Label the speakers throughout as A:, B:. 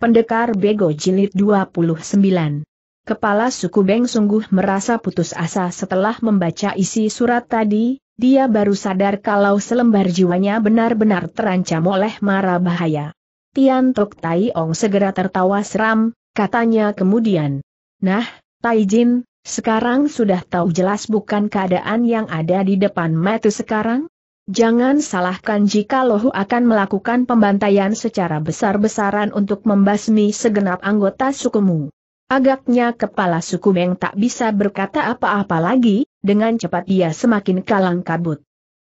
A: Pendekar Bego Jilid 29 Kepala suku Beng sungguh merasa putus asa setelah membaca isi surat tadi, dia baru sadar kalau selembar jiwanya benar-benar terancam oleh mara bahaya. Tian Tok Tai Ong segera tertawa seram, katanya kemudian. Nah, Tai Jin, sekarang sudah tahu jelas bukan keadaan yang ada di depan mata sekarang? Jangan salahkan jika Lohu akan melakukan pembantaian secara besar-besaran untuk membasmi segenap anggota sukumu. Agaknya kepala suku Meng tak bisa berkata apa-apa lagi, dengan cepat ia semakin kalang kabut.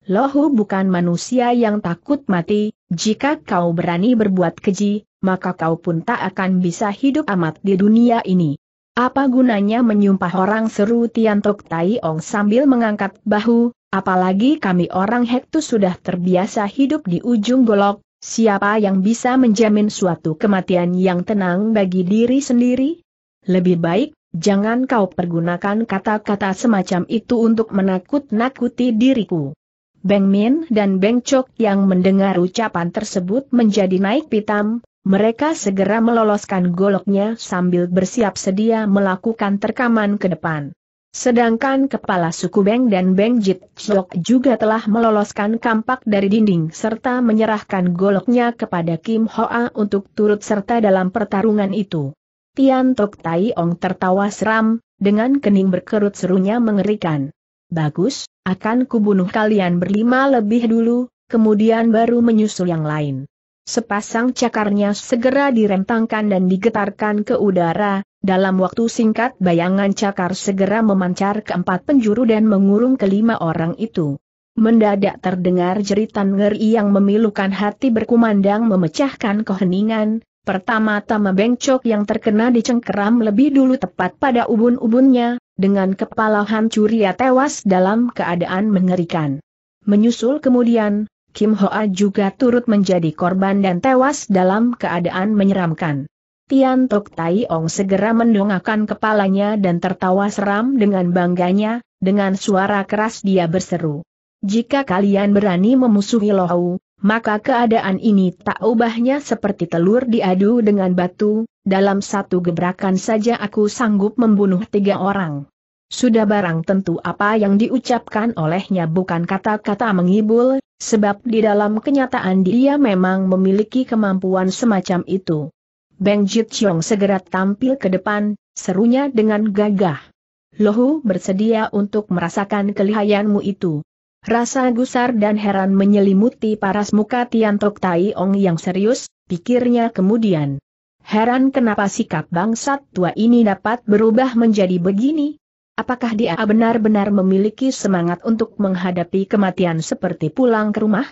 A: Lohu bukan manusia yang takut mati, jika kau berani berbuat keji, maka kau pun tak akan bisa hidup amat di dunia ini. Apa gunanya menyumpah orang seru Tiantok Tai Ong sambil mengangkat bahu, Apalagi kami orang Hektus sudah terbiasa hidup di ujung golok, siapa yang bisa menjamin suatu kematian yang tenang bagi diri sendiri? Lebih baik, jangan kau pergunakan kata-kata semacam itu untuk menakut-nakuti diriku. Beng Min dan Beng Chok yang mendengar ucapan tersebut menjadi naik pitam, mereka segera meloloskan goloknya sambil bersiap sedia melakukan terkaman ke depan. Sedangkan kepala suku Beng dan Beng Jit Chok juga telah meloloskan kampak dari dinding serta menyerahkan goloknya kepada Kim Hoa untuk turut serta dalam pertarungan itu. Tian Tok Tai Ong tertawa seram, dengan kening berkerut serunya mengerikan. Bagus, akan kubunuh kalian berlima lebih dulu, kemudian baru menyusul yang lain. Sepasang cakarnya segera dirempangkan dan digetarkan ke udara, dalam waktu singkat bayangan cakar segera memancar ke empat penjuru dan mengurung kelima orang itu. Mendadak terdengar jeritan ngeri yang memilukan hati berkumandang memecahkan keheningan, pertama-tama bengcok yang terkena dicengkeram lebih dulu tepat pada ubun-ubunnya, dengan kepala hancur ia tewas dalam keadaan mengerikan. Menyusul kemudian, Kim Hoa juga turut menjadi korban dan tewas dalam keadaan menyeramkan. Tian Tok Tai Ong segera mendongakkan kepalanya dan tertawa seram dengan bangganya, dengan suara keras dia berseru. Jika kalian berani memusuhi Lohau, maka keadaan ini tak ubahnya seperti telur diadu dengan batu, dalam satu gebrakan saja aku sanggup membunuh tiga orang. Sudah barang tentu apa yang diucapkan olehnya bukan kata-kata mengibul, sebab di dalam kenyataan dia memang memiliki kemampuan semacam itu. Beng Jitsyong segera tampil ke depan, serunya dengan gagah. Lohu bersedia untuk merasakan kelihayanmu itu. Rasa gusar dan heran menyelimuti paras muka Tian Tai Taiong yang serius, pikirnya kemudian. Heran kenapa sikap bangsat tua ini dapat berubah menjadi begini, Apakah dia benar-benar memiliki semangat untuk menghadapi kematian seperti pulang ke rumah?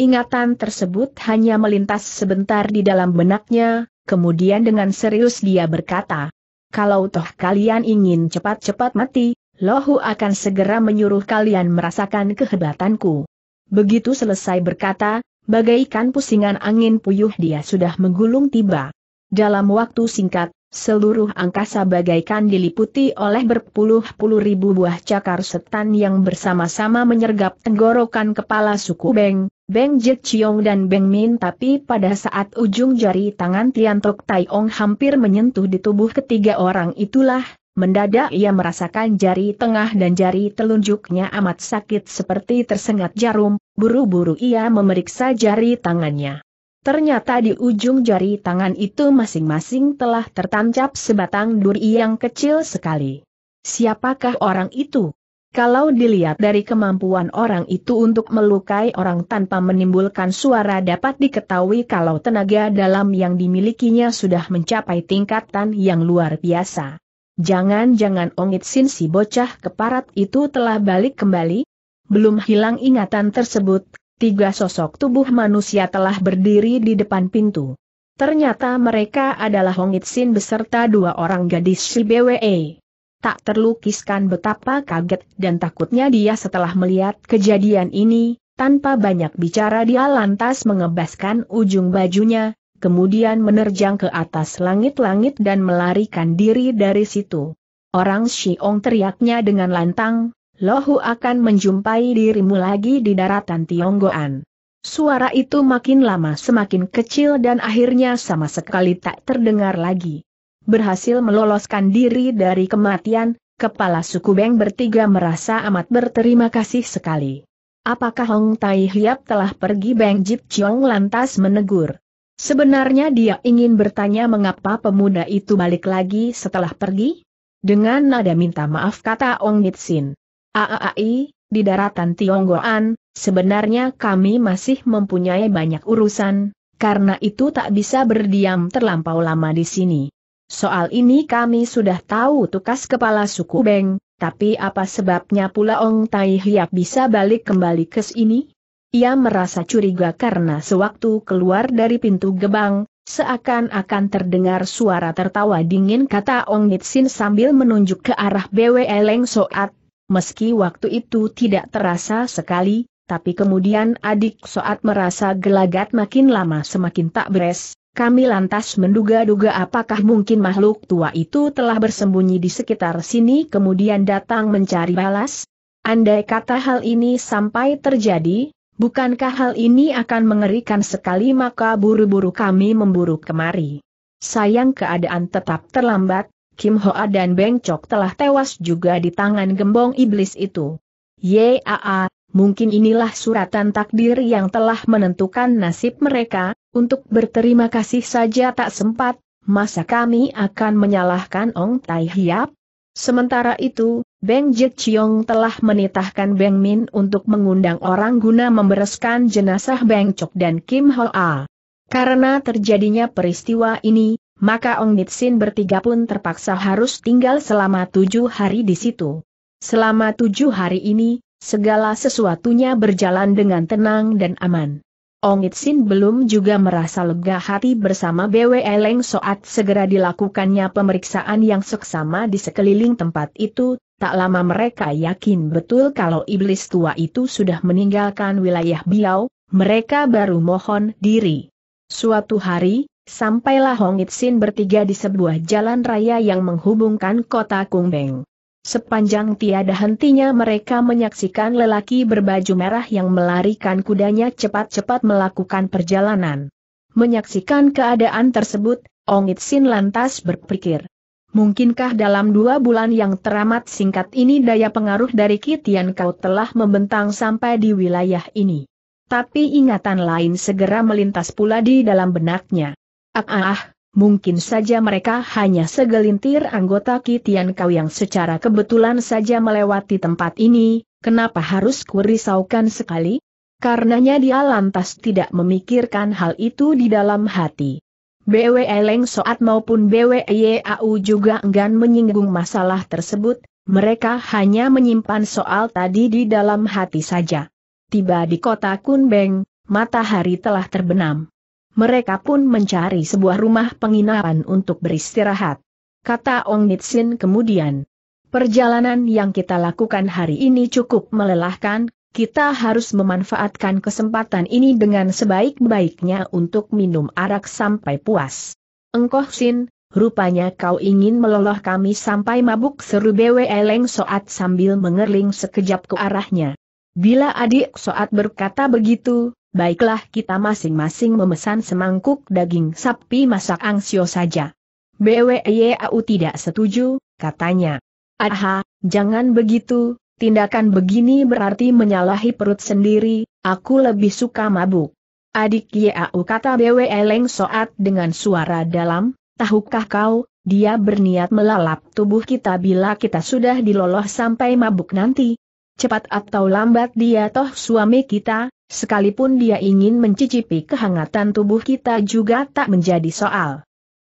A: Ingatan tersebut hanya melintas sebentar di dalam benaknya, kemudian dengan serius dia berkata, kalau toh kalian ingin cepat-cepat mati, Lohu akan segera menyuruh kalian merasakan kehebatanku. Begitu selesai berkata, bagaikan pusingan angin puyuh dia sudah menggulung tiba. Dalam waktu singkat, Seluruh angkasa bagaikan diliputi oleh berpuluh-puluh ribu buah cakar setan yang bersama-sama menyergap tenggorokan kepala suku Beng, Beng Jek Chiong dan Beng Min tapi pada saat ujung jari tangan Tian Tok Tai Ong hampir menyentuh di tubuh ketiga orang itulah, mendadak ia merasakan jari tengah dan jari telunjuknya amat sakit seperti tersengat jarum, buru-buru ia memeriksa jari tangannya. Ternyata di ujung jari tangan itu masing-masing telah tertancap sebatang duri yang kecil sekali. Siapakah orang itu? Kalau dilihat dari kemampuan orang itu untuk melukai orang tanpa menimbulkan suara dapat diketahui kalau tenaga dalam yang dimilikinya sudah mencapai tingkatan yang luar biasa. Jangan-jangan Ongit Sin si bocah keparat itu telah balik kembali? Belum hilang ingatan tersebut, tiga sosok tubuh manusia telah berdiri di depan pintu. Ternyata mereka adalah Hong Itsin beserta dua orang gadis si BWE. Tak terlukiskan betapa kaget dan takutnya dia setelah melihat kejadian ini, tanpa banyak bicara dia lantas mengebaskan ujung bajunya, kemudian menerjang ke atas langit-langit dan melarikan diri dari situ. Orang Xiong teriaknya dengan lantang, Lohu akan menjumpai dirimu lagi di daratan Tionggoan. Suara itu makin lama semakin kecil dan akhirnya sama sekali tak terdengar lagi. Berhasil meloloskan diri dari kematian, kepala suku Beng bertiga merasa amat berterima kasih sekali. Apakah Hong Tai Hiap telah pergi Beng Jip Chiong lantas menegur. Sebenarnya dia ingin bertanya mengapa pemuda itu balik lagi setelah pergi? Dengan nada minta maaf kata Ong Nitsin. AAI, di daratan Tionggoan, sebenarnya kami masih mempunyai banyak urusan, karena itu tak bisa berdiam terlampau lama di sini. Soal ini kami sudah tahu tukas kepala suku Beng, tapi apa sebabnya pula Ong Tai Hiap bisa balik kembali ke sini? Ia merasa curiga karena sewaktu keluar dari pintu gebang, seakan-akan terdengar suara tertawa dingin kata Ong Nitsin sambil menunjuk ke arah Bwe Leng Soat, Meski waktu itu tidak terasa sekali, tapi kemudian adik saat merasa gelagat makin lama semakin tak beres, kami lantas menduga-duga apakah mungkin makhluk tua itu telah bersembunyi di sekitar sini kemudian datang mencari balas? Andai kata hal ini sampai terjadi, bukankah hal ini akan mengerikan sekali maka buru-buru kami memburu kemari. Sayang keadaan tetap terlambat, Kim Hoa dan Beng Chok telah tewas juga di tangan gembong iblis itu. Yaa, mungkin inilah suratan takdir yang telah menentukan nasib mereka, untuk berterima kasih saja tak sempat, masa kami akan menyalahkan Ong Tai Hiap? Sementara itu, Beng Jek Chiong telah menitahkan Beng Min untuk mengundang orang guna membereskan jenazah Beng Chok dan Kim Hoa. Karena terjadinya peristiwa ini, maka Ong Nitsin bertiga pun terpaksa harus tinggal selama tujuh hari di situ. Selama tujuh hari ini, segala sesuatunya berjalan dengan tenang dan aman. Ong Nitsin belum juga merasa lega hati bersama BW Eleng Soat segera dilakukannya pemeriksaan yang seksama di sekeliling tempat itu, tak lama mereka yakin betul kalau iblis tua itu sudah meninggalkan wilayah Biau, mereka baru mohon diri. Suatu hari, Sampailah Hong Itsin bertiga di sebuah jalan raya yang menghubungkan kota Kungbeng. Sepanjang tiada hentinya mereka menyaksikan lelaki berbaju merah yang melarikan kudanya cepat-cepat melakukan perjalanan. Menyaksikan keadaan tersebut, Ong Itsin lantas berpikir. Mungkinkah dalam dua bulan yang teramat singkat ini daya pengaruh dari Kitian Kau telah membentang sampai di wilayah ini? Tapi ingatan lain segera melintas pula di dalam benaknya. Ah, ah, mungkin saja mereka hanya segelintir anggota Kitian Kau yang secara kebetulan saja melewati tempat ini, kenapa harus kurisaukan sekali? Karenanya dia lantas tidak memikirkan hal itu di dalam hati. BW Leng Soat maupun BW YAU juga enggan menyinggung masalah tersebut, mereka hanya menyimpan soal tadi di dalam hati saja. Tiba di kota Kunbeng, matahari telah terbenam. Mereka pun mencari sebuah rumah penginapan untuk beristirahat. Kata Ong Nitsin kemudian. Perjalanan yang kita lakukan hari ini cukup melelahkan, kita harus memanfaatkan kesempatan ini dengan sebaik-baiknya untuk minum arak sampai puas. Engkoh Sin, rupanya kau ingin meloloh kami sampai mabuk seru BW Eleng Soat sambil mengerling sekejap ke arahnya. Bila adik Soat berkata begitu, baiklah kita masing-masing memesan semangkuk daging sapi masak angsio saja. BWYAU e tidak setuju, katanya. Aha, jangan begitu, tindakan begini berarti menyalahi perut sendiri, aku lebih suka mabuk. Adik Yau kata BWE Leng Soat dengan suara dalam, tahukah kau, dia berniat melalap tubuh kita bila kita sudah diloloh sampai mabuk nanti, cepat atau lambat dia toh suami kita, sekalipun dia ingin mencicipi kehangatan tubuh kita juga tak menjadi soal.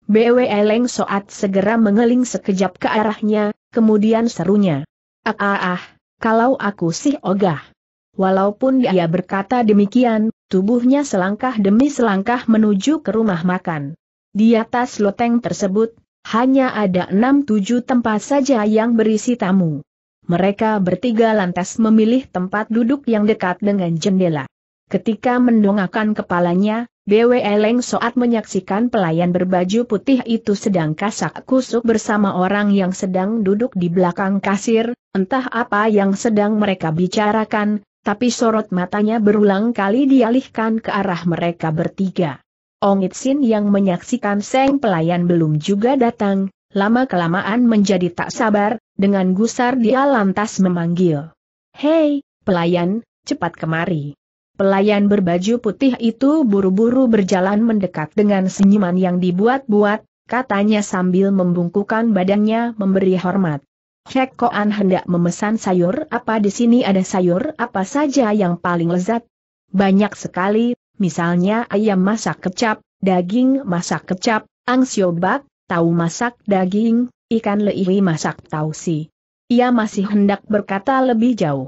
A: BW Eleng Soat segera mengeling sekejap ke arahnya, kemudian serunya. Ah ah ah, kalau aku sih ogah. Walaupun dia berkata demikian, tubuhnya selangkah demi selangkah menuju ke rumah makan. Di atas loteng tersebut, hanya ada enam tujuh tempat saja yang berisi tamu. Mereka bertiga lantas memilih tempat duduk yang dekat dengan jendela. Ketika mendongakkan kepalanya, Bwe Eleng Soat menyaksikan pelayan berbaju putih itu sedang kasak kusuk bersama orang yang sedang duduk di belakang kasir, entah apa yang sedang mereka bicarakan, tapi sorot matanya berulang kali dialihkan ke arah mereka bertiga. Ong Itsin yang menyaksikan Seng pelayan belum juga datang, lama-kelamaan menjadi tak sabar, dengan gusar dia lantas memanggil. Hei, pelayan, cepat kemari. Pelayan berbaju putih itu buru-buru berjalan mendekat dengan senyuman yang dibuat-buat, katanya sambil membungkukan badannya memberi hormat. Hek Koan hendak memesan sayur apa di sini ada sayur apa saja yang paling lezat? Banyak sekali, misalnya ayam masak kecap, daging masak kecap, angsiobak, tahu masak daging, ikan lewi masak tahu si. Ia masih hendak berkata lebih jauh.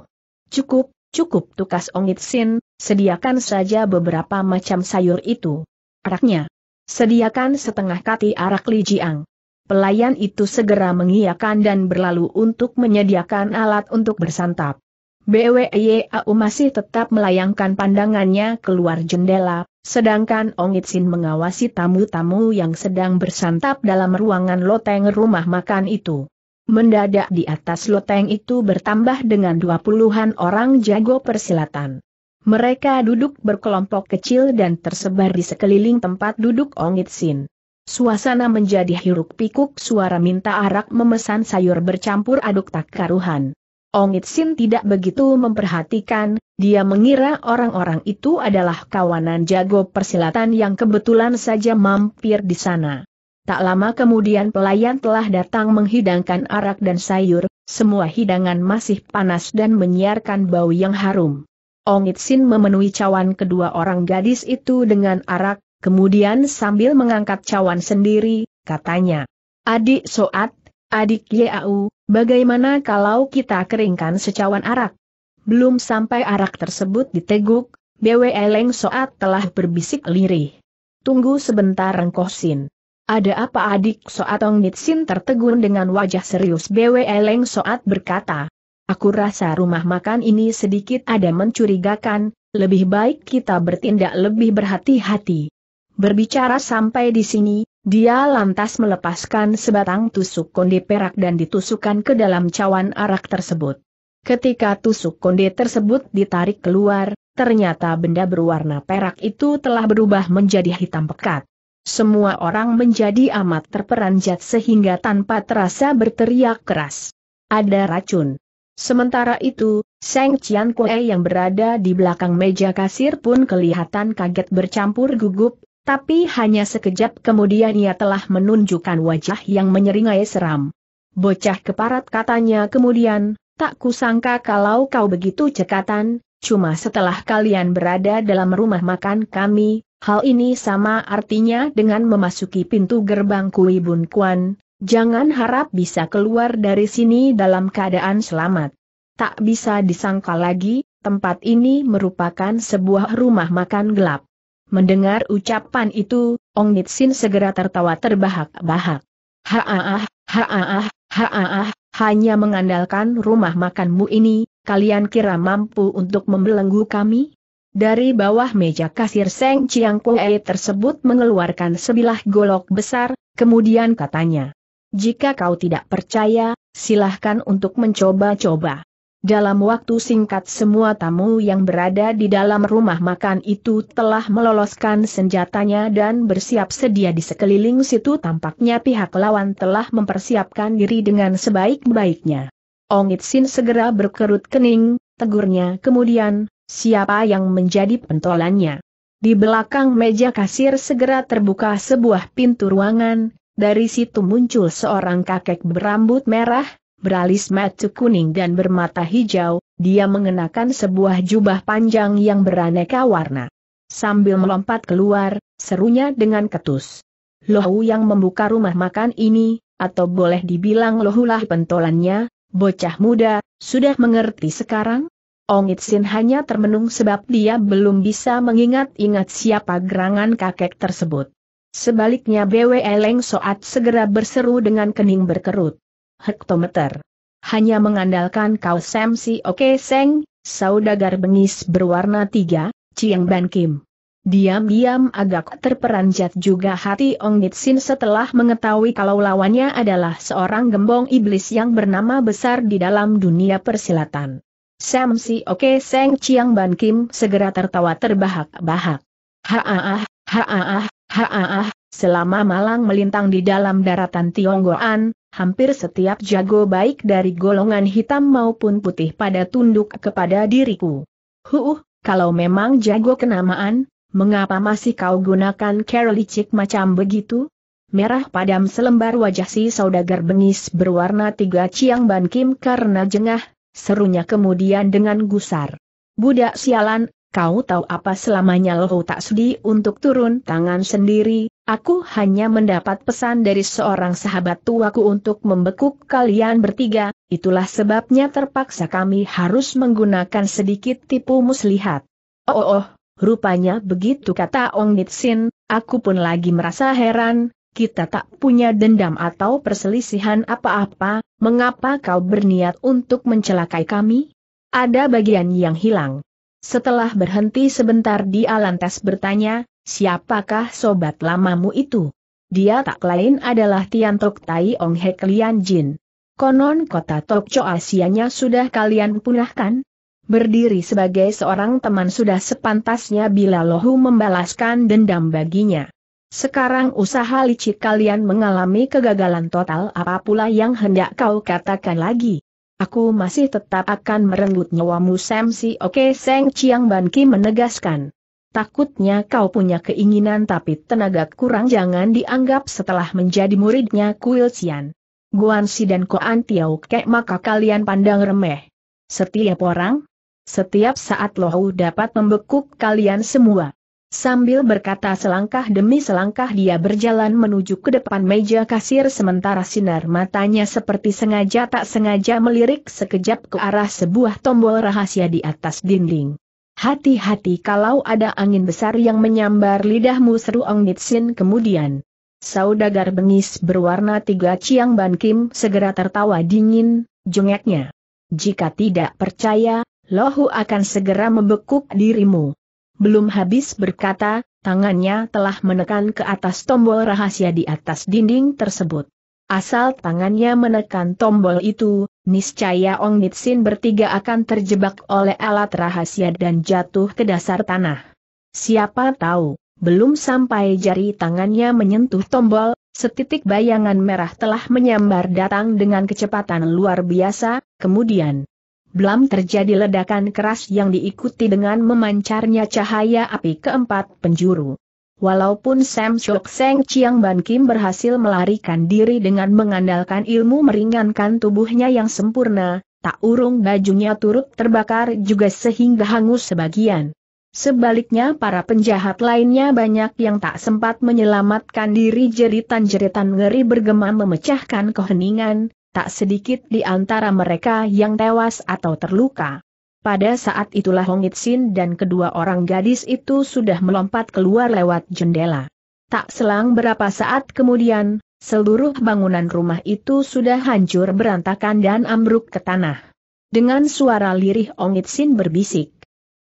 A: Cukup, cukup tukas Sin, sediakan saja beberapa macam sayur itu. Araknya. Sediakan setengah kati arak lijiang. Pelayan itu segera mengiyakan dan berlalu untuk menyediakan alat untuk bersantap. BWYAU masih tetap melayangkan pandangannya keluar jendela, sedangkan Ong Itsin mengawasi tamu-tamu yang sedang bersantap dalam ruangan loteng rumah makan itu. Mendadak di atas loteng itu bertambah dengan dua puluhan orang jago persilatan. Mereka duduk berkelompok kecil dan tersebar di sekeliling tempat duduk Ong Itsin. Suasana menjadi hiruk pikuk suara minta arak memesan sayur bercampur aduk tak karuhan. Ongit Sin tidak begitu memperhatikan, dia mengira orang-orang itu adalah kawanan jago persilatan yang kebetulan saja mampir di sana. Tak lama kemudian pelayan telah datang menghidangkan arak dan sayur, semua hidangan masih panas dan menyiarkan bau yang harum. Ongit Sin memenuhi cawan kedua orang gadis itu dengan arak, kemudian sambil mengangkat cawan sendiri, katanya, Adik Soat, Adik Yau, bagaimana kalau kita keringkan secawan arak? Belum sampai arak tersebut diteguk, Bwe Leng Soat telah berbisik lirih. Tunggu sebentar Rengkosin. Ada apa adik Soatong Ong Nitsin tertegun dengan wajah serius Bwe Leng Soat berkata. Aku rasa rumah makan ini sedikit ada mencurigakan, lebih baik kita bertindak lebih berhati-hati. Berbicara sampai di sini, dia lantas melepaskan sebatang tusuk konde perak dan ditusukkan ke dalam cawan arak tersebut. Ketika tusuk konde tersebut ditarik keluar, ternyata benda berwarna perak itu telah berubah menjadi hitam pekat. Semua orang menjadi amat terperanjat sehingga tanpa terasa berteriak keras. Ada racun. Sementara itu, Seng Cian Kue yang berada di belakang meja kasir pun kelihatan kaget bercampur gugup, tapi hanya sekejap kemudian ia telah menunjukkan wajah yang menyeringai seram. Bocah keparat katanya kemudian, tak kusangka kalau kau begitu cekatan, cuma setelah kalian berada dalam rumah makan kami, hal ini sama artinya dengan memasuki pintu gerbang Kui Bun Kuan, jangan harap bisa keluar dari sini dalam keadaan selamat. Tak bisa disangka lagi, tempat ini merupakan sebuah rumah makan gelap. Mendengar ucapan itu, Ong Nitsin segera tertawa terbahak-bahak. Haa, haa, haa, hanya mengandalkan rumah makanmu ini, kalian kira mampu untuk membelenggu kami? Dari bawah meja kasir Seng Chiang Kuei tersebut mengeluarkan sebilah golok besar, kemudian katanya, jika kau tidak percaya, silahkan untuk mencoba-coba. Dalam waktu singkat semua tamu yang berada di dalam rumah makan itu telah meloloskan senjatanya dan bersiap sedia di sekeliling situ tampaknya pihak lawan telah mempersiapkan diri dengan sebaik-baiknya. Ongit Sin segera berkerut kening, tegurnya kemudian, siapa yang menjadi pentolannya. Di belakang meja kasir segera terbuka sebuah pintu ruangan, dari situ muncul seorang kakek berambut merah, beralis mata kuning dan bermata hijau, dia mengenakan sebuah jubah panjang yang beraneka warna. Sambil melompat keluar, serunya dengan ketus. Lohu yang membuka rumah makan ini, atau boleh dibilang lohulah pentolannya, bocah muda, sudah mengerti sekarang? Ong Itsin hanya termenung sebab dia belum bisa mengingat-ingat siapa gerangan kakek tersebut. Sebaliknya BW Eleng Soat segera berseru dengan kening berkerut hektometer. Hanya mengandalkan kau, Sam Si Oke Seng, saudagar bengis berwarna tiga, Chiang Ban Kim. Diam-diam agak terperanjat juga hati Ong Nitsin setelah mengetahui kalau lawannya adalah seorang gembong iblis yang bernama besar di dalam dunia persilatan. Sam Si Oke Seng Chiang Ban Kim segera tertawa terbahak-bahak. Haaah, haaah, haaah, selama malang melintang di dalam daratan Tionggoan, hampir setiap jago baik dari golongan hitam maupun putih pada tunduk kepada diriku. Huh, kalau memang jago kenamaan, mengapa masih kau gunakan cara macam begitu? Merah padam selembar wajah si saudagar bengis berwarna tiga ciang ban kim karena jengah, serunya kemudian dengan gusar. Budak sialan, kau tahu apa selamanya lo tak sedih untuk turun tangan sendiri, Aku hanya mendapat pesan dari seorang sahabat tuaku untuk membekuk kalian bertiga, itulah sebabnya terpaksa kami harus menggunakan sedikit tipu muslihat. Oh, oh, oh rupanya begitu kata Ong Nitsin, aku pun lagi merasa heran, kita tak punya dendam atau perselisihan apa-apa, mengapa kau berniat untuk mencelakai kami? Ada bagian yang hilang. Setelah berhenti sebentar di Alantes bertanya, Siapakah sobat lamamu itu? Dia tak lain adalah Tian Tok Tai Ong Hek Lian Jin. Konon kota Cho Asianya sudah kalian punahkan? Berdiri sebagai seorang teman sudah sepantasnya bila Lohu membalaskan dendam baginya. Sekarang usaha licik kalian mengalami kegagalan total apa pula yang hendak kau katakan lagi. Aku masih tetap akan merenggut nyawamu Sam si Oke Seng Chiang Ban Ki menegaskan. Takutnya kau punya keinginan tapi tenaga kurang jangan dianggap setelah menjadi muridnya Kuil Guan Guanxi dan Koan Tiau Kek maka kalian pandang remeh. Setiap orang, setiap saat Lohau dapat membekuk kalian semua. Sambil berkata selangkah demi selangkah dia berjalan menuju ke depan meja kasir sementara sinar matanya seperti sengaja tak sengaja melirik sekejap ke arah sebuah tombol rahasia di atas dinding. Hati-hati kalau ada angin besar yang menyambar lidahmu seru Ong Nitsin kemudian. Saudagar bengis berwarna tiga ciang Ban Kim segera tertawa dingin, jengeknya. Jika tidak percaya, Lohu akan segera membekuk dirimu. Belum habis berkata, tangannya telah menekan ke atas tombol rahasia di atas dinding tersebut. Asal tangannya menekan tombol itu, niscaya Ong Nitsin bertiga akan terjebak oleh alat rahasia dan jatuh ke dasar tanah. Siapa tahu, belum sampai jari tangannya menyentuh tombol, setitik bayangan merah telah menyambar datang dengan kecepatan luar biasa, kemudian belum terjadi ledakan keras yang diikuti dengan memancarnya cahaya api keempat penjuru. Walaupun Sam Chok Seng Chiang Ban Kim berhasil melarikan diri dengan mengandalkan ilmu meringankan tubuhnya yang sempurna, tak urung bajunya turut terbakar juga sehingga hangus sebagian. Sebaliknya para penjahat lainnya banyak yang tak sempat menyelamatkan diri jeritan-jeritan ngeri bergema memecahkan keheningan, tak sedikit di antara mereka yang tewas atau terluka. Pada saat itulah Hong Itsin dan kedua orang gadis itu sudah melompat keluar lewat jendela. Tak selang berapa saat kemudian, seluruh bangunan rumah itu sudah hancur berantakan dan ambruk ke tanah. Dengan suara lirih Ong Itsin berbisik.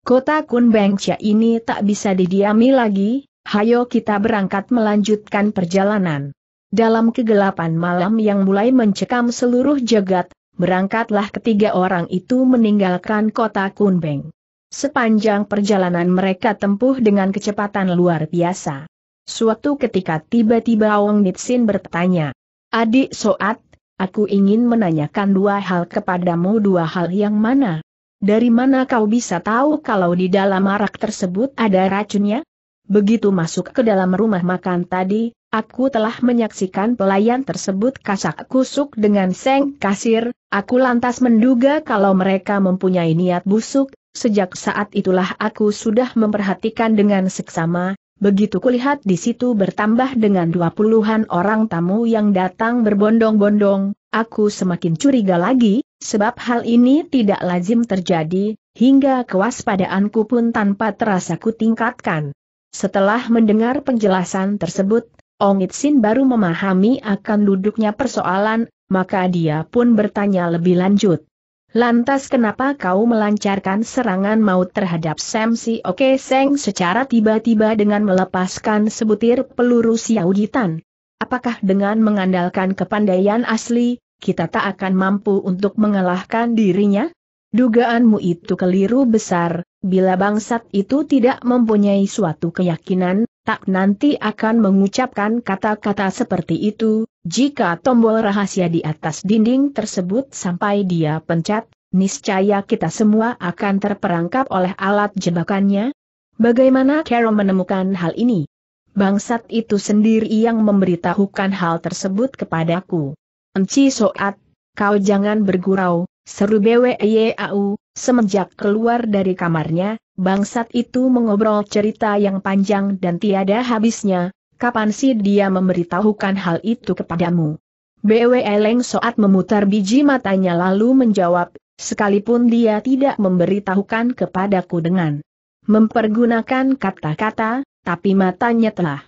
A: Kota Kun Chia ini tak bisa didiami lagi, hayo kita berangkat melanjutkan perjalanan. Dalam kegelapan malam yang mulai mencekam seluruh jagat, berangkatlah ketiga orang itu meninggalkan kota Kunbeng. Sepanjang perjalanan mereka tempuh dengan kecepatan luar biasa. Suatu ketika tiba-tiba Wong Nitsin bertanya, Adik Soat, aku ingin menanyakan dua hal kepadamu dua hal yang mana? Dari mana kau bisa tahu kalau di dalam arak tersebut ada racunnya? Begitu masuk ke dalam rumah makan tadi, Aku telah menyaksikan pelayan tersebut kasak kusuk dengan seng kasir, aku lantas menduga kalau mereka mempunyai niat busuk, sejak saat itulah aku sudah memperhatikan dengan seksama, begitu kulihat di situ bertambah dengan dua puluhan orang tamu yang datang berbondong-bondong, aku semakin curiga lagi, sebab hal ini tidak lazim terjadi, hingga kewaspadaanku pun tanpa terasa kutingkatkan. Setelah mendengar penjelasan tersebut, Ong Itsin baru memahami akan duduknya persoalan, maka dia pun bertanya lebih lanjut. Lantas kenapa kau melancarkan serangan maut terhadap Sam Si Oke Seng secara tiba-tiba dengan melepaskan sebutir peluru Xiaojitan? Apakah dengan mengandalkan kepandaian asli, kita tak akan mampu untuk mengalahkan dirinya? Dugaanmu itu keliru besar, bila bangsat itu tidak mempunyai suatu keyakinan, tak nanti akan mengucapkan kata-kata seperti itu, jika tombol rahasia di atas dinding tersebut sampai dia pencet, niscaya kita semua akan terperangkap oleh alat jebakannya. Bagaimana Carol menemukan hal ini? Bangsat itu sendiri yang memberitahukan hal tersebut kepadaku. Enci Soat, kau jangan bergurau, seru BWEAU, Semenjak keluar dari kamarnya, bangsat itu mengobrol cerita yang panjang dan tiada habisnya, kapan sih dia memberitahukan hal itu kepadamu? Bwe Eleng Soat memutar biji matanya lalu menjawab, sekalipun dia tidak memberitahukan kepadaku dengan mempergunakan kata-kata, tapi matanya telah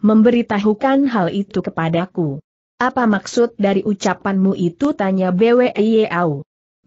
A: memberitahukan hal itu kepadaku. Apa maksud dari ucapanmu itu tanya Bwe Yeau?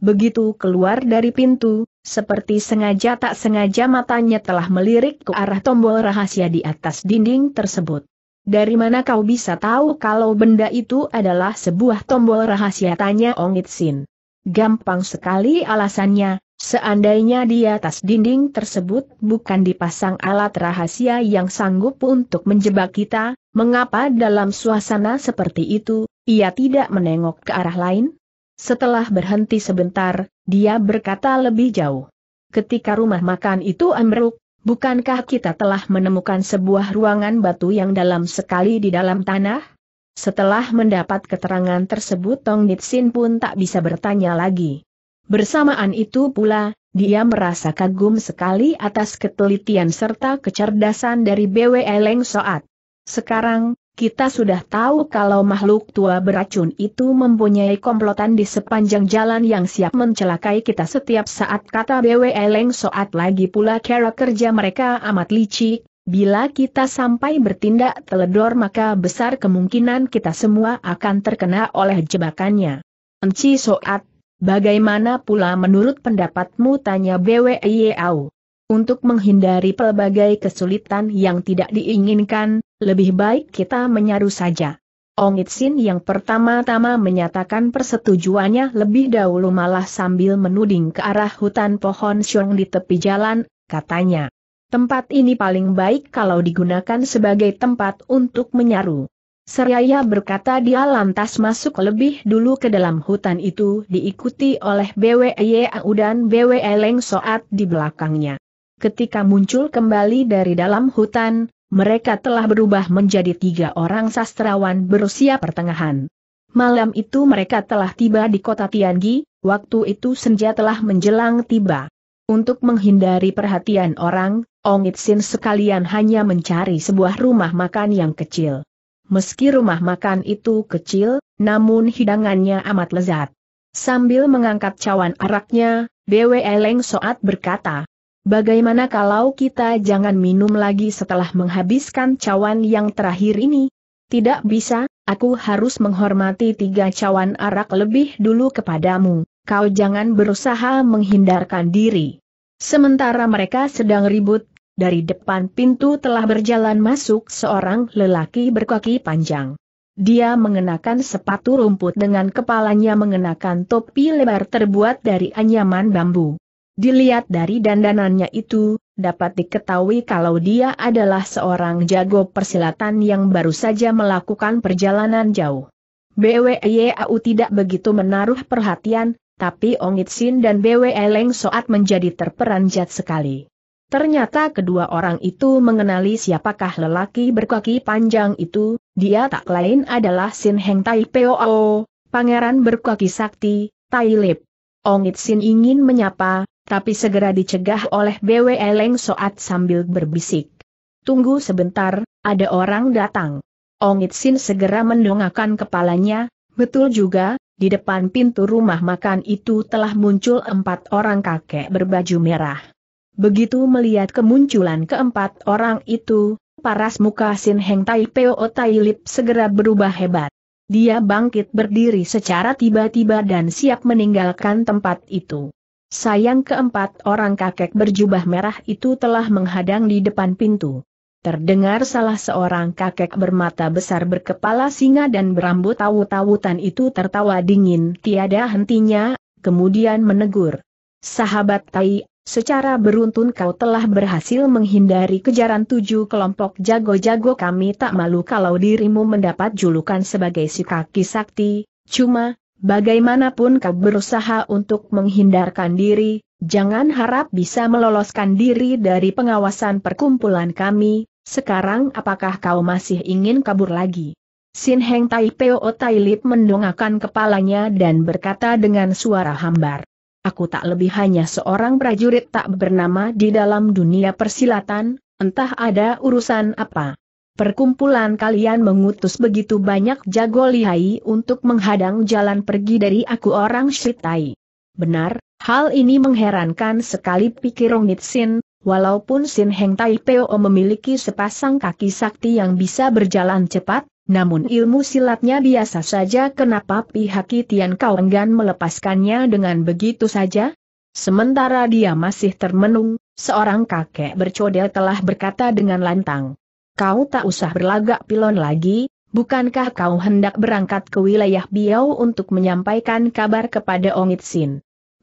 A: Begitu keluar dari pintu, seperti sengaja tak sengaja matanya telah melirik ke arah tombol rahasia di atas dinding tersebut. Dari mana kau bisa tahu kalau benda itu adalah sebuah tombol rahasia tanya Ong Itsin. Gampang sekali alasannya, Seandainya di atas dinding tersebut bukan dipasang alat rahasia yang sanggup untuk menjebak kita, mengapa dalam suasana seperti itu, ia tidak menengok ke arah lain? Setelah berhenti sebentar, dia berkata lebih jauh. Ketika rumah makan itu ambruk, bukankah kita telah menemukan sebuah ruangan batu yang dalam sekali di dalam tanah? Setelah mendapat keterangan tersebut Tong Nitsin pun tak bisa bertanya lagi. Bersamaan itu pula, dia merasa kagum sekali atas ketelitian serta kecerdasan dari BW Eleng Soat. Sekarang, kita sudah tahu kalau makhluk tua beracun itu mempunyai komplotan di sepanjang jalan yang siap mencelakai kita setiap saat kata BW Eleng Soat lagi pula cara kerja mereka amat licik, Bila kita sampai bertindak teledor maka besar kemungkinan kita semua akan terkena oleh jebakannya. Enci Soat, bagaimana pula menurut pendapatmu tanya Yeau? Untuk menghindari pelbagai kesulitan yang tidak diinginkan, lebih baik kita menyaru saja. Ong Itsin yang pertama-tama menyatakan persetujuannya lebih dahulu malah sambil menuding ke arah hutan pohon siung di tepi jalan, katanya. Tempat ini paling baik kalau digunakan sebagai tempat untuk menyaru. Seraya berkata dia lantas masuk lebih dulu ke dalam hutan itu diikuti oleh BWE Au dan BWE Leng Soat di belakangnya. Ketika muncul kembali dari dalam hutan, mereka telah berubah menjadi tiga orang sastrawan berusia pertengahan. Malam itu mereka telah tiba di kota Tianji. waktu itu senja telah menjelang tiba. Untuk menghindari perhatian orang, Ong Itsin sekalian hanya mencari sebuah rumah makan yang kecil. Meski rumah makan itu kecil, namun hidangannya amat lezat. Sambil mengangkat cawan araknya, Bwe Eleng Soat berkata, Bagaimana kalau kita jangan minum lagi setelah menghabiskan cawan yang terakhir ini? Tidak bisa, aku harus menghormati tiga cawan arak lebih dulu kepadamu. Kau jangan berusaha menghindarkan diri. Sementara mereka sedang ribut, dari depan pintu telah berjalan masuk seorang lelaki berkaki panjang. Dia mengenakan sepatu rumput dengan kepalanya mengenakan topi lebar terbuat dari anyaman bambu. Dilihat dari dandanannya itu, dapat diketahui kalau dia adalah seorang jago persilatan yang baru saja melakukan perjalanan jauh. BWYAU tidak begitu menaruh perhatian, tapi Sin dan BW Leng Soat menjadi terperanjat sekali. Ternyata kedua orang itu mengenali siapakah lelaki berkaki panjang itu, dia tak lain adalah Sin Heng Tai pangeran berkaki sakti, Tai Lip. Ongit Sin ingin menyapa, tapi segera dicegah oleh BW Eleng Soat sambil berbisik. Tunggu sebentar, ada orang datang. Ong Itsin segera mendongakkan kepalanya, betul juga, di depan pintu rumah makan itu telah muncul empat orang kakek berbaju merah. Begitu melihat kemunculan keempat orang itu, paras muka Sin Heng Tai Peo Tai Lip segera berubah hebat. Dia bangkit berdiri secara tiba-tiba dan siap meninggalkan tempat itu. Sayang keempat orang kakek berjubah merah itu telah menghadang di depan pintu. Terdengar salah seorang kakek bermata besar berkepala singa dan berambut tawu-tawutan itu tertawa dingin tiada hentinya, kemudian menegur. Sahabat Tai, secara beruntun kau telah berhasil menghindari kejaran tujuh kelompok jago-jago kami tak malu kalau dirimu mendapat julukan sebagai si kaki sakti, cuma, bagaimanapun kau berusaha untuk menghindarkan diri, jangan harap bisa meloloskan diri dari pengawasan perkumpulan kami, sekarang apakah kau masih ingin kabur lagi? Sin Heng Tai Peo Tai Lip mendongakkan kepalanya dan berkata dengan suara hambar. Aku tak lebih hanya seorang prajurit tak bernama di dalam dunia persilatan, entah ada urusan apa. Perkumpulan kalian mengutus begitu banyak jago lihai untuk menghadang jalan pergi dari aku orang Shitai. Benar, hal ini mengherankan sekali pikir Nitsin, walaupun Sin Heng Tai Peo memiliki sepasang kaki sakti yang bisa berjalan cepat, namun ilmu silatnya biasa saja kenapa pihak Tian Kau enggan melepaskannya dengan begitu saja? Sementara dia masih termenung, seorang kakek bercodel telah berkata dengan lantang kau tak usah berlagak pilon lagi, bukankah kau hendak berangkat ke wilayah Biau untuk menyampaikan kabar kepada Ongit Sin?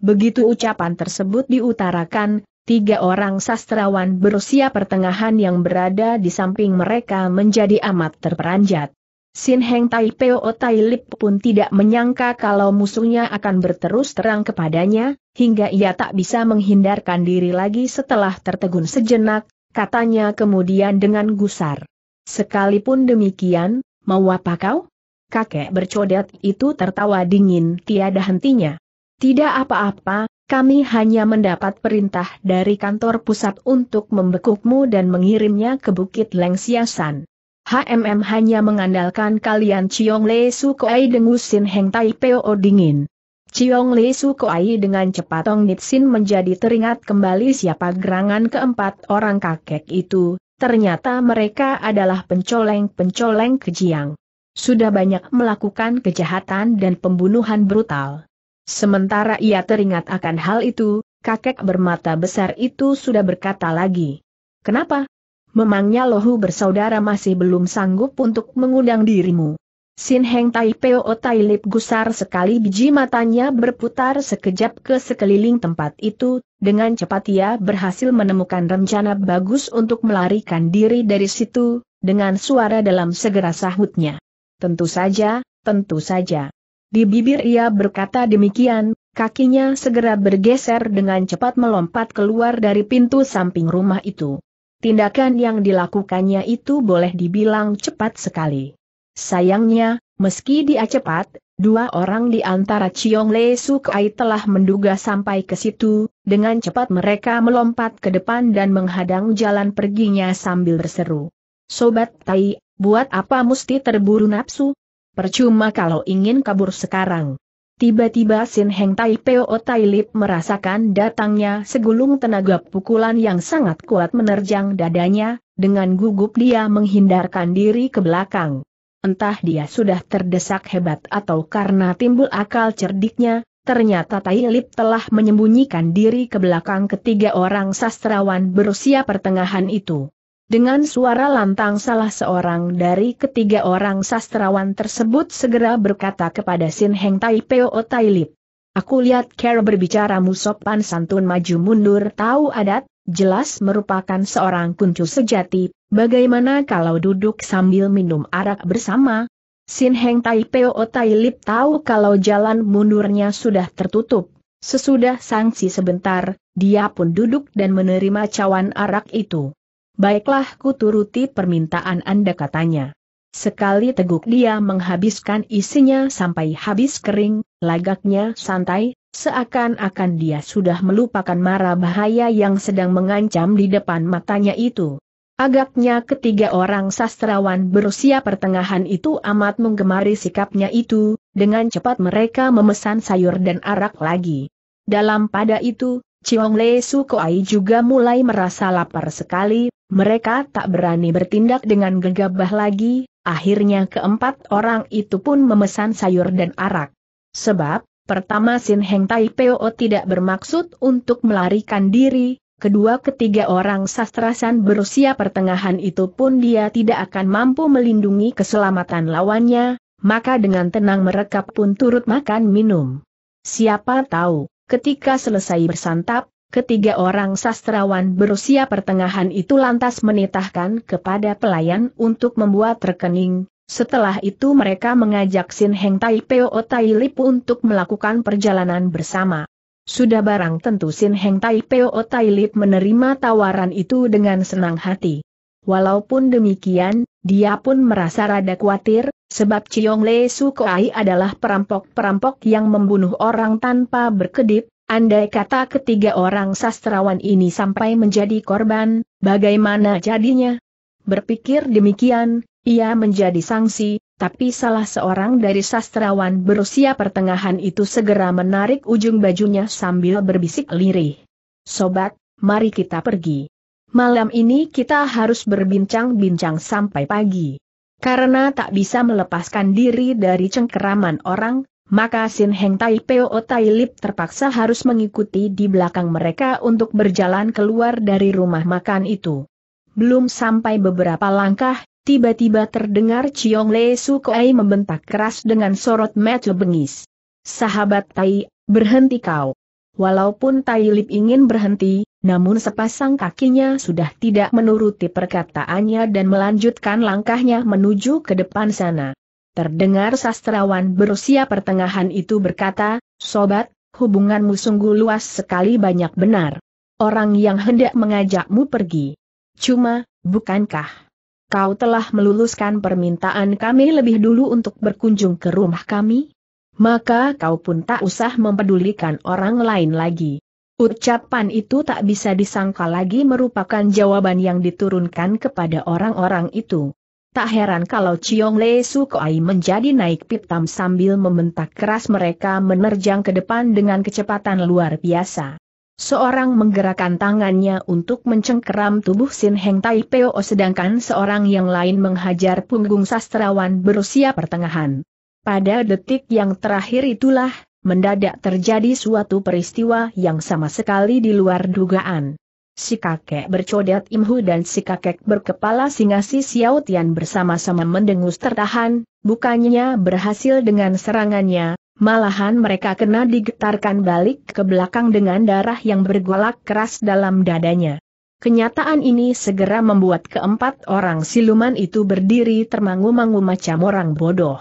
A: Begitu ucapan tersebut diutarakan, tiga orang sastrawan berusia pertengahan yang berada di samping mereka menjadi amat terperanjat. Sin Heng Tai Peo Tai Lip pun tidak menyangka kalau musuhnya akan berterus terang kepadanya, hingga ia tak bisa menghindarkan diri lagi setelah tertegun sejenak, Katanya kemudian dengan gusar. Sekalipun demikian, mau apa kau? Kakek bercodet itu tertawa dingin tiada hentinya. Tidak apa-apa, kami hanya mendapat perintah dari kantor pusat untuk membekukmu dan mengirimnya ke Bukit Lengsiasan. HMM hanya mengandalkan kalian Ciong Le Su dengusin Heng Tai Peo Dingin. Ciong Li Kuai dengan cepat Tong Nitsin menjadi teringat kembali siapa gerangan keempat orang kakek itu, ternyata mereka adalah pencoleng-pencoleng kejiang. Sudah banyak melakukan kejahatan dan pembunuhan brutal. Sementara ia teringat akan hal itu, kakek bermata besar itu sudah berkata lagi. Kenapa? Memangnya lohu bersaudara masih belum sanggup untuk mengundang dirimu. Sin Heng Tai Peo Tai Lip gusar sekali biji matanya berputar sekejap ke sekeliling tempat itu, dengan cepat ia berhasil menemukan rencana bagus untuk melarikan diri dari situ, dengan suara dalam segera sahutnya. Tentu saja, tentu saja. Di bibir ia berkata demikian, kakinya segera bergeser dengan cepat melompat keluar dari pintu samping rumah itu. Tindakan yang dilakukannya itu boleh dibilang cepat sekali. Sayangnya, meski dia cepat, dua orang di antara Chiong Le Sukai telah menduga sampai ke situ, dengan cepat mereka melompat ke depan dan menghadang jalan perginya sambil berseru. Sobat Tai, buat apa mesti terburu nafsu? Percuma kalau ingin kabur sekarang. Tiba-tiba Sin Heng Tai Peo Tai Lip merasakan datangnya segulung tenaga pukulan yang sangat kuat menerjang dadanya, dengan gugup dia menghindarkan diri ke belakang. Entah dia sudah terdesak hebat atau karena timbul akal cerdiknya, ternyata Tai Lip telah menyembunyikan diri ke belakang ketiga orang sastrawan berusia pertengahan itu. Dengan suara lantang salah seorang dari ketiga orang sastrawan tersebut segera berkata kepada Sin Heng Tai Peo Tai Lip. Aku lihat Carol berbicara musopan santun maju mundur tahu adat, jelas merupakan seorang kuncu sejati, Bagaimana kalau duduk sambil minum arak bersama? Sin Heng Tai Peo Tai Lip tahu kalau jalan mundurnya sudah tertutup. Sesudah sanksi sebentar, dia pun duduk dan menerima cawan arak itu. Baiklah kuturuti permintaan Anda katanya. Sekali teguk dia menghabiskan isinya sampai habis kering, lagaknya santai, seakan-akan dia sudah melupakan mara bahaya yang sedang mengancam di depan matanya itu. Agaknya ketiga orang sastrawan berusia pertengahan itu amat menggemari sikapnya itu, dengan cepat mereka memesan sayur dan arak lagi. Dalam pada itu, Chiong Le Sukoai juga mulai merasa lapar sekali, mereka tak berani bertindak dengan gegabah lagi, akhirnya keempat orang itu pun memesan sayur dan arak. Sebab, pertama Sin Heng Tai Peo tidak bermaksud untuk melarikan diri, kedua ketiga orang sastrasan berusia pertengahan itu pun dia tidak akan mampu melindungi keselamatan lawannya, maka dengan tenang mereka pun turut makan minum. Siapa tahu, ketika selesai bersantap, ketiga orang sastrawan berusia pertengahan itu lantas menitahkan kepada pelayan untuk membuat rekening, setelah itu mereka mengajak Sin Heng Tai Peo Tai Lip untuk melakukan perjalanan bersama. Sudah barang tentu Sin Heng Tai Peo Tai Lip menerima tawaran itu dengan senang hati. Walaupun demikian, dia pun merasa rada khawatir, sebab Chiong Le Su Koai adalah perampok-perampok yang membunuh orang tanpa berkedip, Andai kata ketiga orang sastrawan ini sampai menjadi korban, bagaimana jadinya? Berpikir demikian, ia menjadi sangsi, tapi salah seorang dari sastrawan berusia pertengahan itu segera menarik ujung bajunya sambil berbisik lirih. Sobat, mari kita pergi. Malam ini kita harus berbincang-bincang sampai pagi. Karena tak bisa melepaskan diri dari cengkeraman orang, maka Sin Heng Tai Peo Tai Lip terpaksa harus mengikuti di belakang mereka untuk berjalan keluar dari rumah makan itu. Belum sampai beberapa langkah, tiba-tiba terdengar Ciong Le Su Kuei membentak keras dengan sorot mata bengis. Sahabat Tai, berhenti kau. Walaupun Tai Lip ingin berhenti, namun sepasang kakinya sudah tidak menuruti perkataannya dan melanjutkan langkahnya menuju ke depan sana. Terdengar sastrawan berusia pertengahan itu berkata, Sobat, hubunganmu sungguh luas sekali banyak benar. Orang yang hendak mengajakmu pergi. Cuma, bukankah kau telah meluluskan permintaan kami lebih dulu untuk berkunjung ke rumah kami? Maka kau pun tak usah mempedulikan orang lain lagi. Ucapan itu tak bisa disangka lagi merupakan jawaban yang diturunkan kepada orang-orang itu. Tak heran kalau Ciong Le Sukoai menjadi naik pitam sambil membentak keras mereka menerjang ke depan dengan kecepatan luar biasa. Seorang menggerakkan tangannya untuk mencengkeram tubuh Sin Heng Tai Peo sedangkan seorang yang lain menghajar punggung sastrawan berusia pertengahan. Pada detik yang terakhir itulah, mendadak terjadi suatu peristiwa yang sama sekali di luar dugaan. Si kakek bercodet Imhu dan si kakek berkepala singa si Xiao Tian bersama-sama mendengus tertahan, bukannya berhasil dengan serangannya, Malahan mereka kena digetarkan balik ke belakang dengan darah yang bergolak keras dalam dadanya. Kenyataan ini segera membuat keempat orang siluman itu berdiri termangu-mangu macam orang bodoh.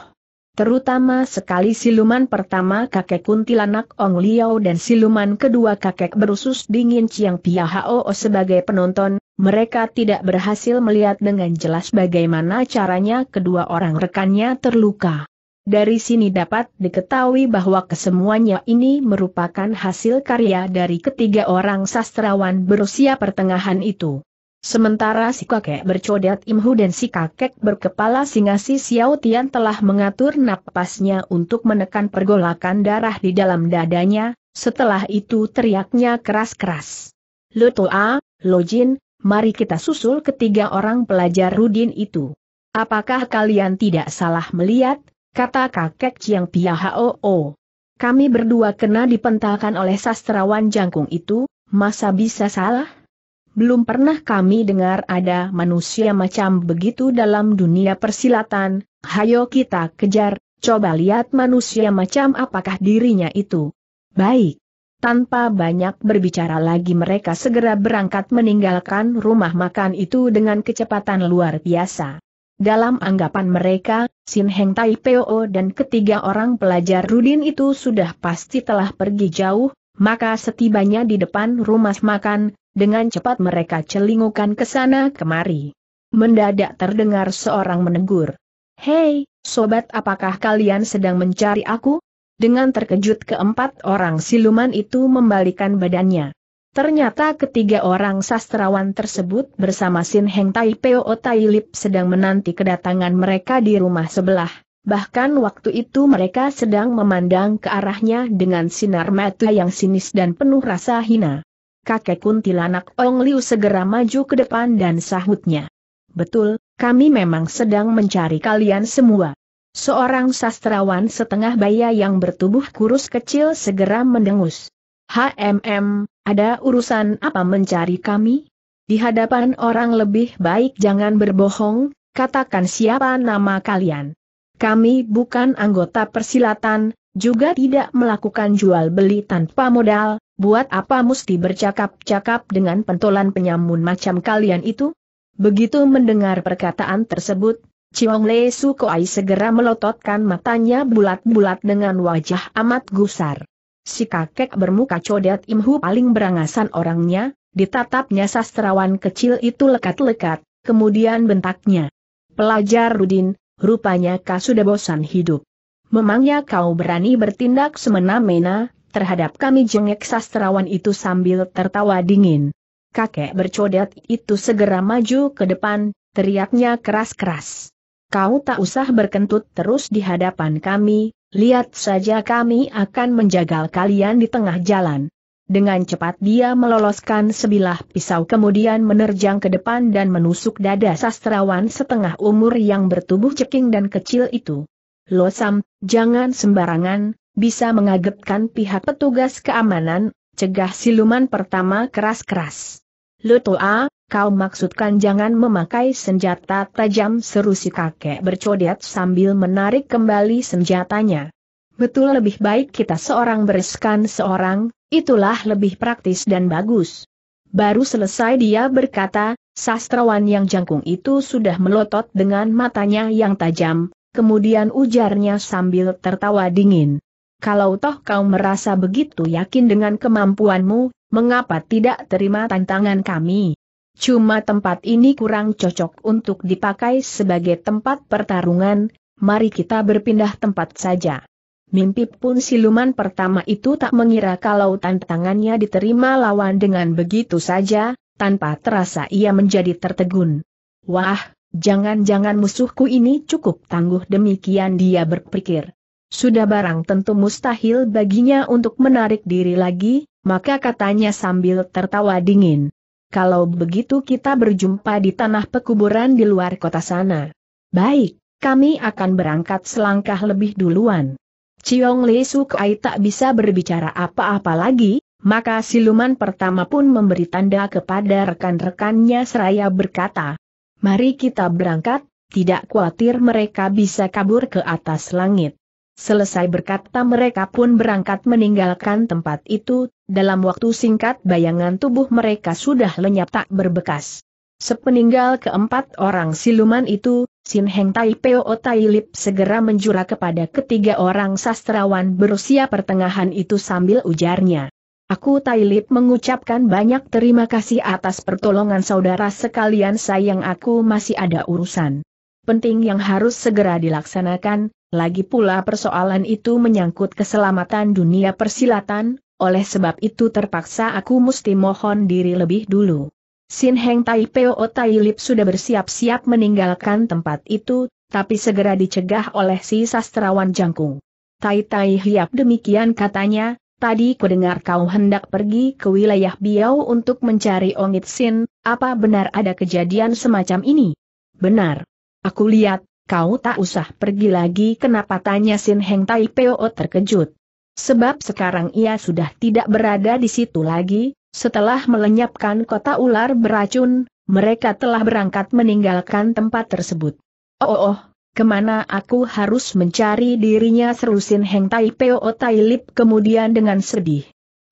A: Terutama sekali siluman pertama kakek kuntilanak Ong Liao dan siluman kedua kakek berusus dingin Chiang Pia Hao sebagai penonton, mereka tidak berhasil melihat dengan jelas bagaimana caranya kedua orang rekannya terluka. Dari sini dapat diketahui bahwa kesemuanya ini merupakan hasil karya dari ketiga orang sastrawan berusia pertengahan itu. Sementara si kakek bercodat Imhu dan si kakek berkepala singa si Xiao Tian telah mengatur napasnya untuk menekan pergolakan darah di dalam dadanya, setelah itu teriaknya keras-keras. Lu Toa, Lo Jin, mari kita susul ketiga orang pelajar Rudin itu. Apakah kalian tidak salah melihat, kata kakek Chiang Hoo. Oh, kami berdua kena dipentalkan oleh sastrawan jangkung itu, masa bisa salah? Belum pernah kami dengar ada manusia macam begitu dalam dunia persilatan, hayo kita kejar, coba lihat manusia macam apakah dirinya itu. Baik. Tanpa banyak berbicara lagi mereka segera berangkat meninggalkan rumah makan itu dengan kecepatan luar biasa. Dalam anggapan mereka, Sin Heng Tai Poo dan ketiga orang pelajar Rudin itu sudah pasti telah pergi jauh, maka setibanya di depan rumah makan, dengan cepat mereka celingukan ke sana kemari. Mendadak terdengar seorang menegur. Hei, sobat apakah kalian sedang mencari aku? Dengan terkejut keempat orang siluman itu membalikan badannya. Ternyata ketiga orang sastrawan tersebut bersama Sin Heng Tai Peo Tai Lip sedang menanti kedatangan mereka di rumah sebelah. Bahkan waktu itu mereka sedang memandang ke arahnya dengan sinar mata yang sinis dan penuh rasa hina. Kakek kuntilanak Ong Liu segera maju ke depan dan sahutnya. Betul, kami memang sedang mencari kalian semua. Seorang sastrawan setengah baya yang bertubuh kurus kecil segera mendengus. HMM, ada urusan apa mencari kami? Di hadapan orang lebih baik jangan berbohong, katakan siapa nama kalian. Kami bukan anggota persilatan, juga tidak melakukan jual beli tanpa modal, buat apa mesti bercakap-cakap dengan pentolan penyamun macam kalian itu? Begitu mendengar perkataan tersebut, Chiong Le Sukoai segera melototkan matanya bulat-bulat dengan wajah amat gusar. Si kakek bermuka codet Imhu paling berangasan orangnya, ditatapnya sastrawan kecil itu lekat-lekat, kemudian bentaknya. Pelajar Rudin, rupanya kau sudah bosan hidup. Memangnya kau berani bertindak semena-mena, terhadap kami jengek sastrawan itu sambil tertawa dingin. Kakek bercodet itu segera maju ke depan, teriaknya keras-keras. Kau tak usah berkentut terus di hadapan kami, Lihat saja kami akan menjagal kalian di tengah jalan. Dengan cepat dia meloloskan sebilah pisau kemudian menerjang ke depan dan menusuk dada sastrawan setengah umur yang bertubuh ceking dan kecil itu. Losam, jangan sembarangan, bisa mengagetkan pihak petugas keamanan, cegah siluman pertama keras-keras. Lutoa, Kau maksudkan jangan memakai senjata tajam seru si kakek bercodet sambil menarik kembali senjatanya. Betul lebih baik kita seorang bereskan seorang, itulah lebih praktis dan bagus. Baru selesai dia berkata, sastrawan yang jangkung itu sudah melotot dengan matanya yang tajam, kemudian ujarnya sambil tertawa dingin. Kalau toh kau merasa begitu yakin dengan kemampuanmu, mengapa tidak terima tantangan kami? Cuma tempat ini kurang cocok untuk dipakai sebagai tempat pertarungan, mari kita berpindah tempat saja. Mimpi pun siluman pertama itu tak mengira kalau tantangannya diterima lawan dengan begitu saja, tanpa terasa ia menjadi tertegun. Wah, jangan-jangan musuhku ini cukup tangguh demikian dia berpikir. Sudah barang tentu mustahil baginya untuk menarik diri lagi, maka katanya sambil tertawa dingin. Kalau begitu kita berjumpa di tanah pekuburan di luar kota sana. Baik, kami akan berangkat selangkah lebih duluan. Chiong Li Sukai tak bisa berbicara apa-apa lagi, maka siluman pertama pun memberi tanda kepada rekan-rekannya seraya berkata, Mari kita berangkat, tidak khawatir mereka bisa kabur ke atas langit. Selesai berkata mereka pun berangkat meninggalkan tempat itu dalam waktu singkat bayangan tubuh mereka sudah lenyap tak berbekas. Sepeninggal keempat orang siluman itu, Sin Heng Tai Peo Tai Lip segera menjura kepada ketiga orang sastrawan berusia pertengahan itu sambil ujarnya. Aku Tai Lip mengucapkan banyak terima kasih atas pertolongan saudara sekalian sayang aku masih ada urusan. Penting yang harus segera dilaksanakan, lagi pula persoalan itu menyangkut keselamatan dunia persilatan, oleh sebab itu terpaksa aku mesti mohon diri lebih dulu. Sin Heng Tai Peo Tai Lip sudah bersiap-siap meninggalkan tempat itu, tapi segera dicegah oleh si sastrawan jangkung. Tai Tai Hiap demikian katanya, tadi dengar kau hendak pergi ke wilayah Biau untuk mencari Ongit Sin, apa benar ada kejadian semacam ini? Benar. Aku lihat, kau tak usah pergi lagi kenapa tanya Sin Heng Tai Peo terkejut sebab sekarang ia sudah tidak berada di situ lagi, setelah melenyapkan kota ular beracun, mereka telah berangkat meninggalkan tempat tersebut. Oh, oh, oh kemana aku harus mencari dirinya Serusin Heng Tai Peo Tai Lip kemudian dengan sedih.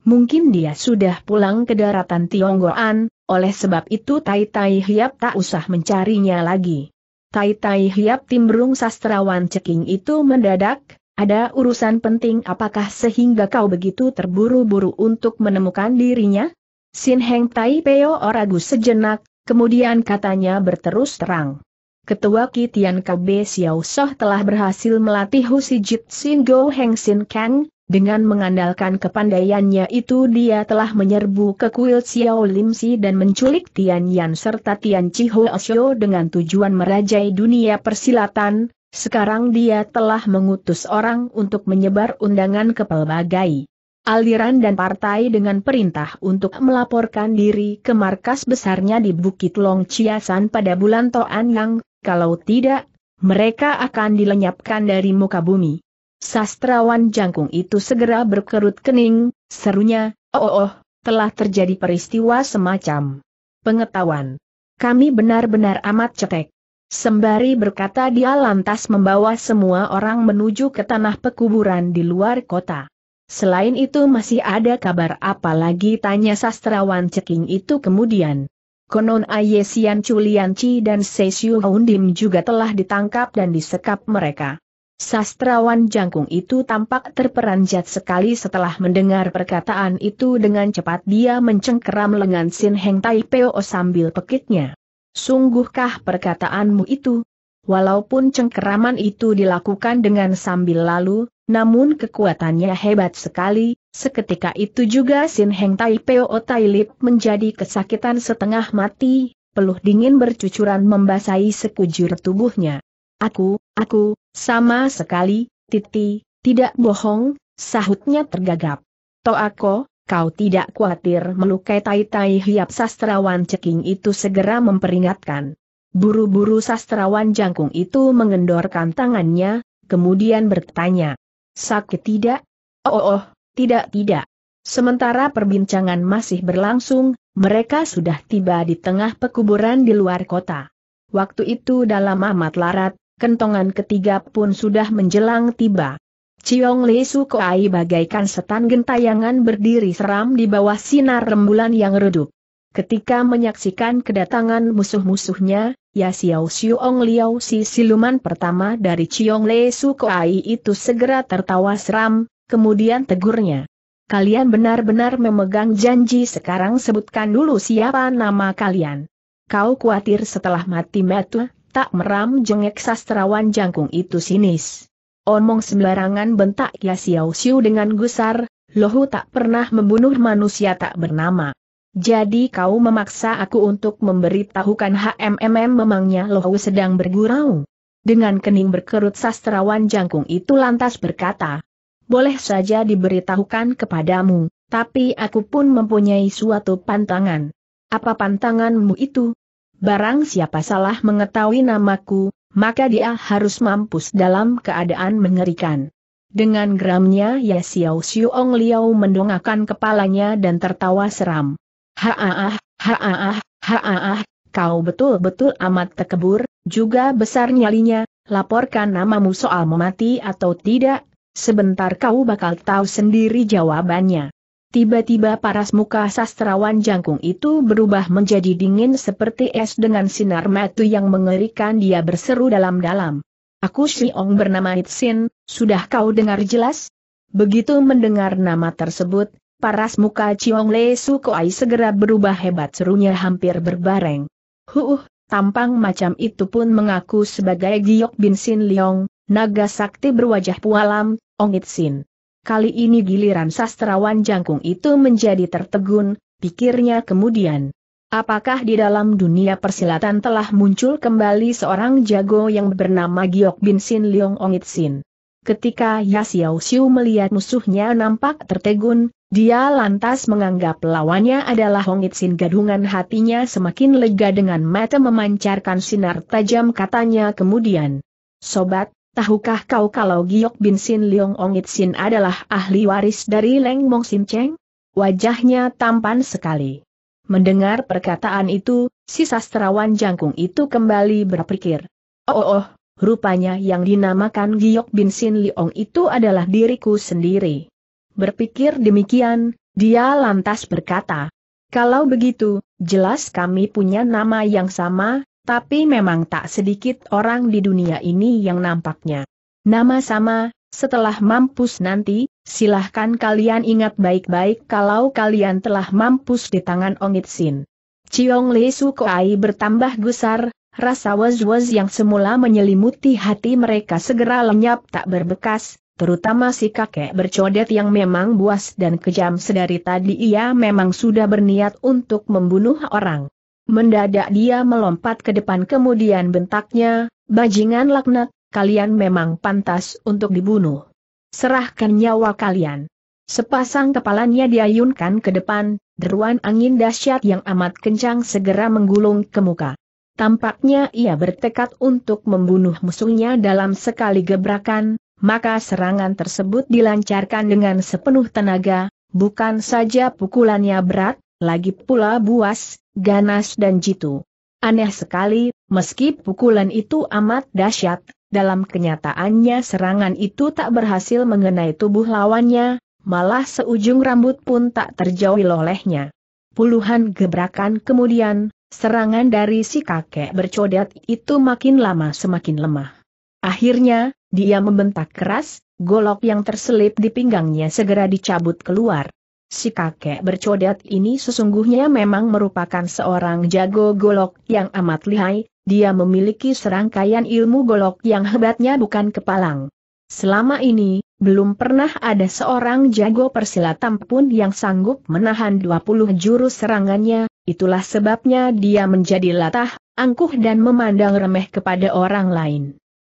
A: Mungkin dia sudah pulang ke daratan Tionggoan, oleh sebab itu Tai Tai Hiap tak usah mencarinya lagi. Tai Tai Hiap timbrung sastrawan ceking itu mendadak, ada urusan penting apakah sehingga kau begitu terburu-buru untuk menemukan dirinya? Sin Heng Tai Peo ragu sejenak, kemudian katanya berterus terang. Ketua Kitian KB Xiao Soh telah berhasil melatih Husi Jit Sin Go Heng Sin Kang, dengan mengandalkan kepandaiannya itu dia telah menyerbu ke kuil Xiao Lim Si dan menculik Tian Yan serta Tian Chi Ho dengan tujuan merajai dunia persilatan, sekarang dia telah mengutus orang untuk menyebar undangan ke pelbagai aliran dan partai dengan perintah untuk melaporkan diri ke markas besarnya di Bukit Long Chiasan pada bulan Toan Yang, kalau tidak, mereka akan dilenyapkan dari muka bumi. Sastrawan jangkung itu segera berkerut kening, serunya, oh oh, oh telah terjadi peristiwa semacam pengetahuan. Kami benar-benar amat cetek. Sembari berkata dia lantas membawa semua orang menuju ke tanah pekuburan di luar kota. Selain itu masih ada kabar apa lagi tanya sastrawan ceking itu kemudian. Konon Aye Sian Chulianci dan Sesiu Houndim juga telah ditangkap dan disekap mereka. Sastrawan jangkung itu tampak terperanjat sekali setelah mendengar perkataan itu dengan cepat dia mencengkeram lengan Sin Heng Peo sambil pekiknya. Sungguhkah perkataanmu itu? Walaupun cengkeraman itu dilakukan dengan sambil lalu, namun kekuatannya hebat sekali, seketika itu juga Sin Heng Tai Peo Tai Lip menjadi kesakitan setengah mati, peluh dingin bercucuran membasahi sekujur tubuhnya. Aku, aku, sama sekali, Titi, tidak bohong, sahutnya tergagap. Toako, kau tidak khawatir melukai tai-tai hiap sastrawan ceking itu segera memperingatkan. Buru-buru sastrawan jangkung itu mengendorkan tangannya, kemudian bertanya. Sakit tidak? Oh, oh, oh tidak tidak. Sementara perbincangan masih berlangsung, mereka sudah tiba di tengah pekuburan di luar kota. Waktu itu dalam amat larat, kentongan ketiga pun sudah menjelang tiba. Ciong Li Sukoai bagaikan setan gentayangan berdiri seram di bawah sinar rembulan yang redup. Ketika menyaksikan kedatangan musuh-musuhnya, Ya Xiao Xiong Liao si siluman pertama dari Ciong Le Sukoai itu segera tertawa seram, kemudian tegurnya. Kalian benar-benar memegang janji sekarang sebutkan dulu siapa nama kalian. Kau khawatir setelah mati metu, tak meram jengek sastrawan jangkung itu sinis. Omong sembarangan bentak Ya Xiao Xiu dengan gusar, Lohu tak pernah membunuh manusia tak bernama. Jadi kau memaksa aku untuk memberitahukan HMMM memangnya Lohu sedang bergurau. Dengan kening berkerut sastrawan jangkung itu lantas berkata, boleh saja diberitahukan kepadamu, tapi aku pun mempunyai suatu pantangan. Apa pantanganmu itu? Barang siapa salah mengetahui namaku, maka dia harus mampus dalam keadaan mengerikan. Dengan geramnya Ya Xiao Xiong Liao mendongakkan kepalanya dan tertawa seram. Haaah, ah haaah, ah haaah, ah, kau betul-betul amat tekebur, juga besar nyalinya, laporkan namamu soal memati mati atau tidak, sebentar kau bakal tahu sendiri jawabannya. Tiba-tiba paras muka sastrawan jangkung itu berubah menjadi dingin seperti es dengan sinar mata yang mengerikan dia berseru dalam-dalam. Aku Shiong bernama Itsin, sudah kau dengar jelas? Begitu mendengar nama tersebut, paras muka Chiong Le Sukoai segera berubah hebat serunya hampir berbareng. Huh, tampang macam itu pun mengaku sebagai Giok Bin Sin Leong, naga sakti berwajah pualam, Ong Itsin. Kali ini giliran sastrawan jangkung itu menjadi tertegun, pikirnya kemudian. Apakah di dalam dunia persilatan telah muncul kembali seorang jago yang bernama Giok Bin Sin Leong Ongit Sin? Ketika Yasiao Xiu melihat musuhnya nampak tertegun, dia lantas menganggap lawannya adalah Hongit Sin gadungan hatinya semakin lega dengan mata memancarkan sinar tajam katanya kemudian. Sobat, Tahukah kau kalau Giok Bin Sin Leong Ongit Sin adalah ahli waris dari Leng Mong Sin Cheng? Wajahnya tampan sekali. Mendengar perkataan itu, si sastrawan jangkung itu kembali berpikir. Oh, oh, oh rupanya yang dinamakan Giok Bin Sin Leong itu adalah diriku sendiri. Berpikir demikian, dia lantas berkata, kalau begitu, jelas kami punya nama yang sama, tapi memang tak sedikit orang di dunia ini yang nampaknya. Nama sama, setelah mampus nanti, silahkan kalian ingat baik-baik kalau kalian telah mampus di tangan Ongit Sin. Chiong Li Koai bertambah gusar, rasa was-was yang semula menyelimuti hati mereka segera lenyap tak berbekas, terutama si kakek bercodet yang memang buas dan kejam sedari tadi ia memang sudah berniat untuk membunuh orang. Mendadak dia melompat ke depan kemudian bentaknya, bajingan laknat, kalian memang pantas untuk dibunuh. Serahkan nyawa kalian. Sepasang kepalanya diayunkan ke depan, deruan angin dahsyat yang amat kencang segera menggulung ke muka. Tampaknya ia bertekad untuk membunuh musuhnya dalam sekali gebrakan, maka serangan tersebut dilancarkan dengan sepenuh tenaga, bukan saja pukulannya berat, lagi pula buas, ganas dan jitu. Aneh sekali, meski pukulan itu amat dahsyat, dalam kenyataannya serangan itu tak berhasil mengenai tubuh lawannya, malah seujung rambut pun tak terjauhi olehnya. Puluhan gebrakan kemudian, serangan dari si kakek bercodet itu makin lama semakin lemah. Akhirnya, dia membentak keras, golok yang terselip di pinggangnya segera dicabut keluar. Si kakek bercodat ini sesungguhnya memang merupakan seorang jago golok yang amat lihai, dia memiliki serangkaian ilmu golok yang hebatnya bukan kepalang. Selama ini, belum pernah ada seorang jago persilatan pun yang sanggup menahan 20 jurus serangannya, itulah sebabnya dia menjadi latah, angkuh dan memandang remeh kepada orang lain.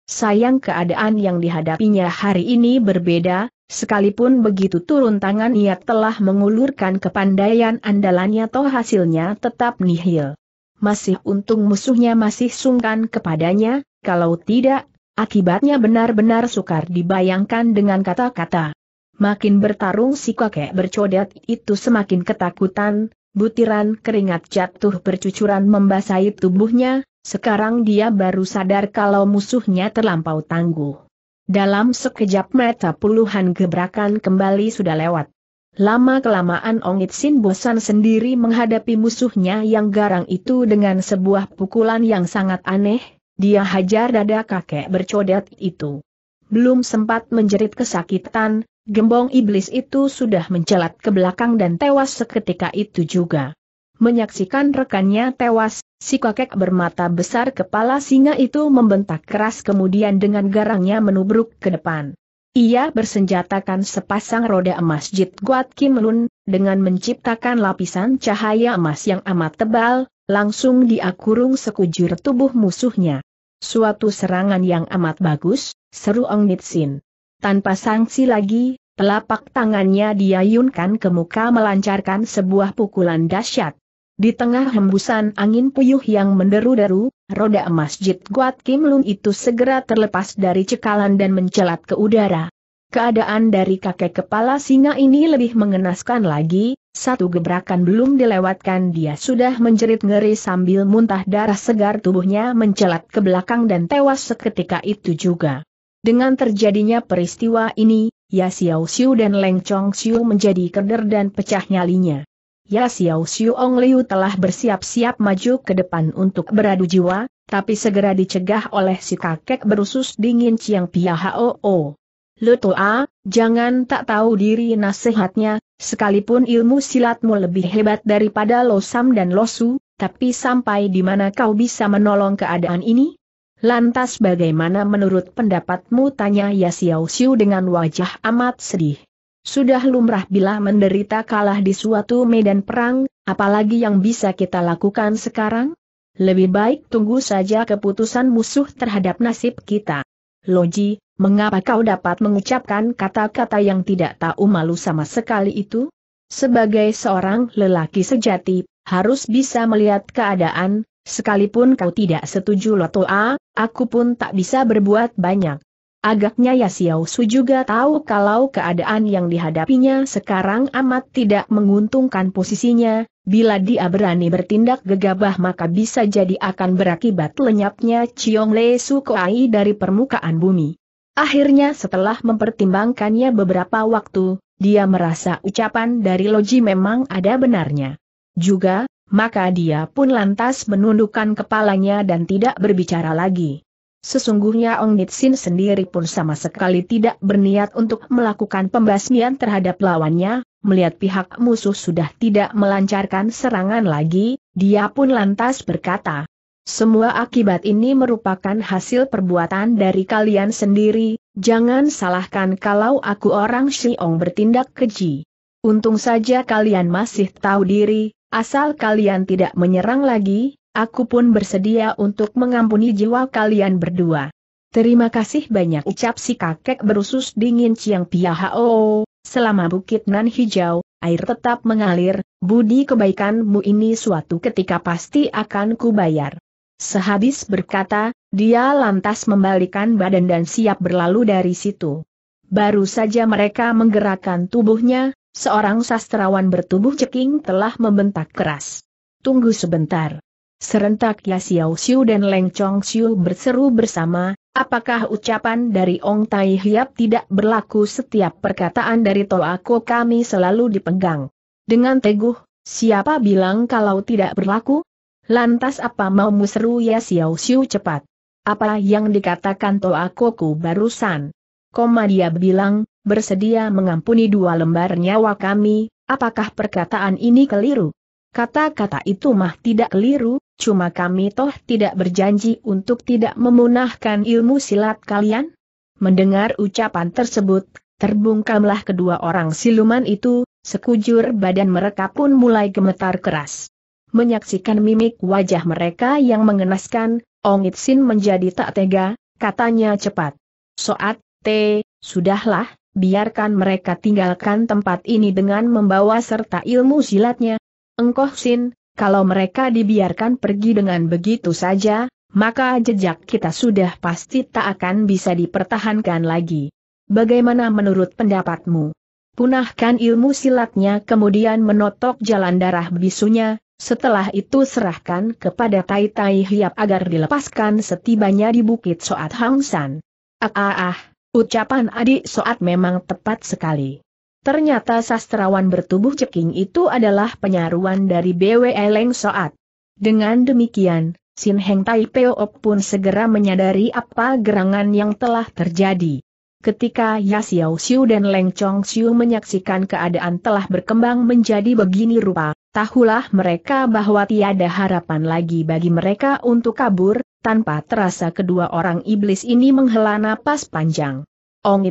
A: Sayang keadaan yang dihadapinya hari ini berbeda, Sekalipun begitu turun tangan ia telah mengulurkan kepandaian andalannya toh hasilnya tetap nihil. Masih untung musuhnya masih sungkan kepadanya, kalau tidak, akibatnya benar-benar sukar dibayangkan dengan kata-kata. Makin bertarung si kakek bercodet itu semakin ketakutan, butiran keringat jatuh bercucuran membasahi tubuhnya, sekarang dia baru sadar kalau musuhnya terlampau tangguh. Dalam sekejap mata puluhan gebrakan kembali sudah lewat. Lama-kelamaan Ongit Sin bosan sendiri menghadapi musuhnya yang garang itu dengan sebuah pukulan yang sangat aneh, dia hajar dada kakek bercodet itu. Belum sempat menjerit kesakitan, gembong iblis itu sudah mencelat ke belakang dan tewas seketika itu juga. Menyaksikan rekannya tewas, si kakek bermata besar kepala singa itu membentak keras kemudian dengan garangnya menubruk ke depan. Ia bersenjatakan sepasang roda emas Jit Guat Kim Lun, dengan menciptakan lapisan cahaya emas yang amat tebal, langsung diakurung sekujur tubuh musuhnya. Suatu serangan yang amat bagus, seru Ong Nitsin. Tanpa sanksi lagi, telapak tangannya diayunkan ke muka melancarkan sebuah pukulan dahsyat. Di tengah hembusan angin puyuh yang menderu-deru, roda masjid Guat Kim Lun itu segera terlepas dari cekalan dan mencelat ke udara. Keadaan dari kakek kepala singa ini lebih mengenaskan lagi, satu gebrakan belum dilewatkan dia sudah menjerit ngeri sambil muntah darah segar tubuhnya mencelat ke belakang dan tewas seketika itu juga. Dengan terjadinya peristiwa ini, Ya Xiao Xiu dan Leng Chong Xiu menjadi keder dan pecah nyalinya. Ya Xiao Xiong Liu telah bersiap-siap maju ke depan untuk beradu jiwa, tapi segera dicegah oleh si kakek berusus dingin Chiang Pia Hoo. Tua, jangan tak tahu diri nasihatnya, sekalipun ilmu silatmu lebih hebat daripada Losam dan Losu, tapi sampai di mana kau bisa menolong keadaan ini? Lantas bagaimana menurut pendapatmu tanya Ya Xiao Xiu dengan wajah amat sedih. Sudah lumrah bila menderita kalah di suatu medan perang, apalagi yang bisa kita lakukan sekarang? Lebih baik tunggu saja keputusan musuh terhadap nasib kita. Loji, mengapa kau dapat mengucapkan kata-kata yang tidak tahu malu sama sekali itu? Sebagai seorang lelaki sejati, harus bisa melihat keadaan, sekalipun kau tidak setuju Lotoa, aku pun tak bisa berbuat banyak. Agaknya Ya Xiao Su juga tahu kalau keadaan yang dihadapinya sekarang amat tidak menguntungkan posisinya, bila dia berani bertindak gegabah maka bisa jadi akan berakibat lenyapnya Chiong Le Su Koai dari permukaan bumi. Akhirnya setelah mempertimbangkannya beberapa waktu, dia merasa ucapan dari Loji memang ada benarnya. Juga, maka dia pun lantas menundukkan kepalanya dan tidak berbicara lagi. Sesungguhnya Ong Nitsin sendiri pun sama sekali tidak berniat untuk melakukan pembasmian terhadap lawannya, melihat pihak musuh sudah tidak melancarkan serangan lagi, dia pun lantas berkata, semua akibat ini merupakan hasil perbuatan dari kalian sendiri, jangan salahkan kalau aku orang ong bertindak keji. Untung saja kalian masih tahu diri, asal kalian tidak menyerang lagi, aku pun bersedia untuk mengampuni jiwa kalian berdua. Terima kasih banyak ucap si kakek berusus dingin Ciang Hao. selama bukit nan hijau, air tetap mengalir, budi kebaikanmu ini suatu ketika pasti akan kubayar. Sehabis berkata, dia lantas membalikan badan dan siap berlalu dari situ. Baru saja mereka menggerakkan tubuhnya, seorang sastrawan bertubuh ceking telah membentak keras. Tunggu sebentar. Serentak Ya Xiao Xiu dan Leng Chong Xiu berseru bersama, apakah ucapan dari Ong Tai Hiap tidak berlaku setiap perkataan dari Toako kami selalu dipegang. Dengan teguh, siapa bilang kalau tidak berlaku? Lantas apa mau seru Ya Xiao Xiu cepat? Apa yang dikatakan ku barusan? Koma dia bilang, bersedia mengampuni dua lembar nyawa kami, apakah perkataan ini keliru? Kata-kata itu mah tidak keliru, cuma kami toh tidak berjanji untuk tidak memunahkan ilmu silat kalian. Mendengar ucapan tersebut, terbungkamlah kedua orang siluman itu, sekujur badan mereka pun mulai gemetar keras. Menyaksikan mimik wajah mereka yang mengenaskan, Ong Itsin menjadi tak tega, katanya cepat. Soat, T, sudahlah, biarkan mereka tinggalkan tempat ini dengan membawa serta ilmu silatnya, Engkoh Sin, kalau mereka dibiarkan pergi dengan begitu saja, maka jejak kita sudah pasti tak akan bisa dipertahankan lagi. Bagaimana menurut pendapatmu? Punahkan ilmu silatnya kemudian menotok jalan darah bisunya, setelah itu serahkan kepada Tai Tai Hiap agar dilepaskan setibanya di Bukit Soat Hang San. Ah ah ah, ucapan adik Soat memang tepat sekali. Ternyata sastrawan bertubuh ceking itu adalah penyaruan dari BW Leng Soat. Dengan demikian, Sin Heng Tai Peo pun segera menyadari apa gerangan yang telah terjadi. Ketika Ya Xiao Xiu dan Leng Chong Xiu menyaksikan keadaan telah berkembang menjadi begini rupa, tahulah mereka bahwa tiada harapan lagi bagi mereka untuk kabur, tanpa terasa kedua orang iblis ini menghela napas panjang.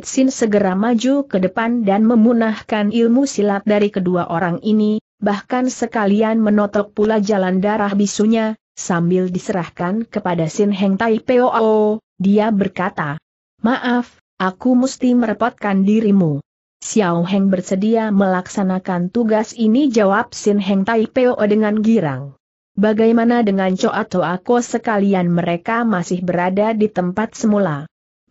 A: Sin segera maju ke depan dan memunahkan ilmu silat dari kedua orang ini, bahkan sekalian menotok pula jalan darah bisunya, sambil diserahkan kepada Sin Heng Tai Peo, dia berkata, Maaf, aku mesti merepotkan dirimu. Xiao Heng bersedia melaksanakan tugas ini jawab Sin Heng Tai Peo dengan girang. Bagaimana dengan Cho atau Ako sekalian mereka masih berada di tempat semula?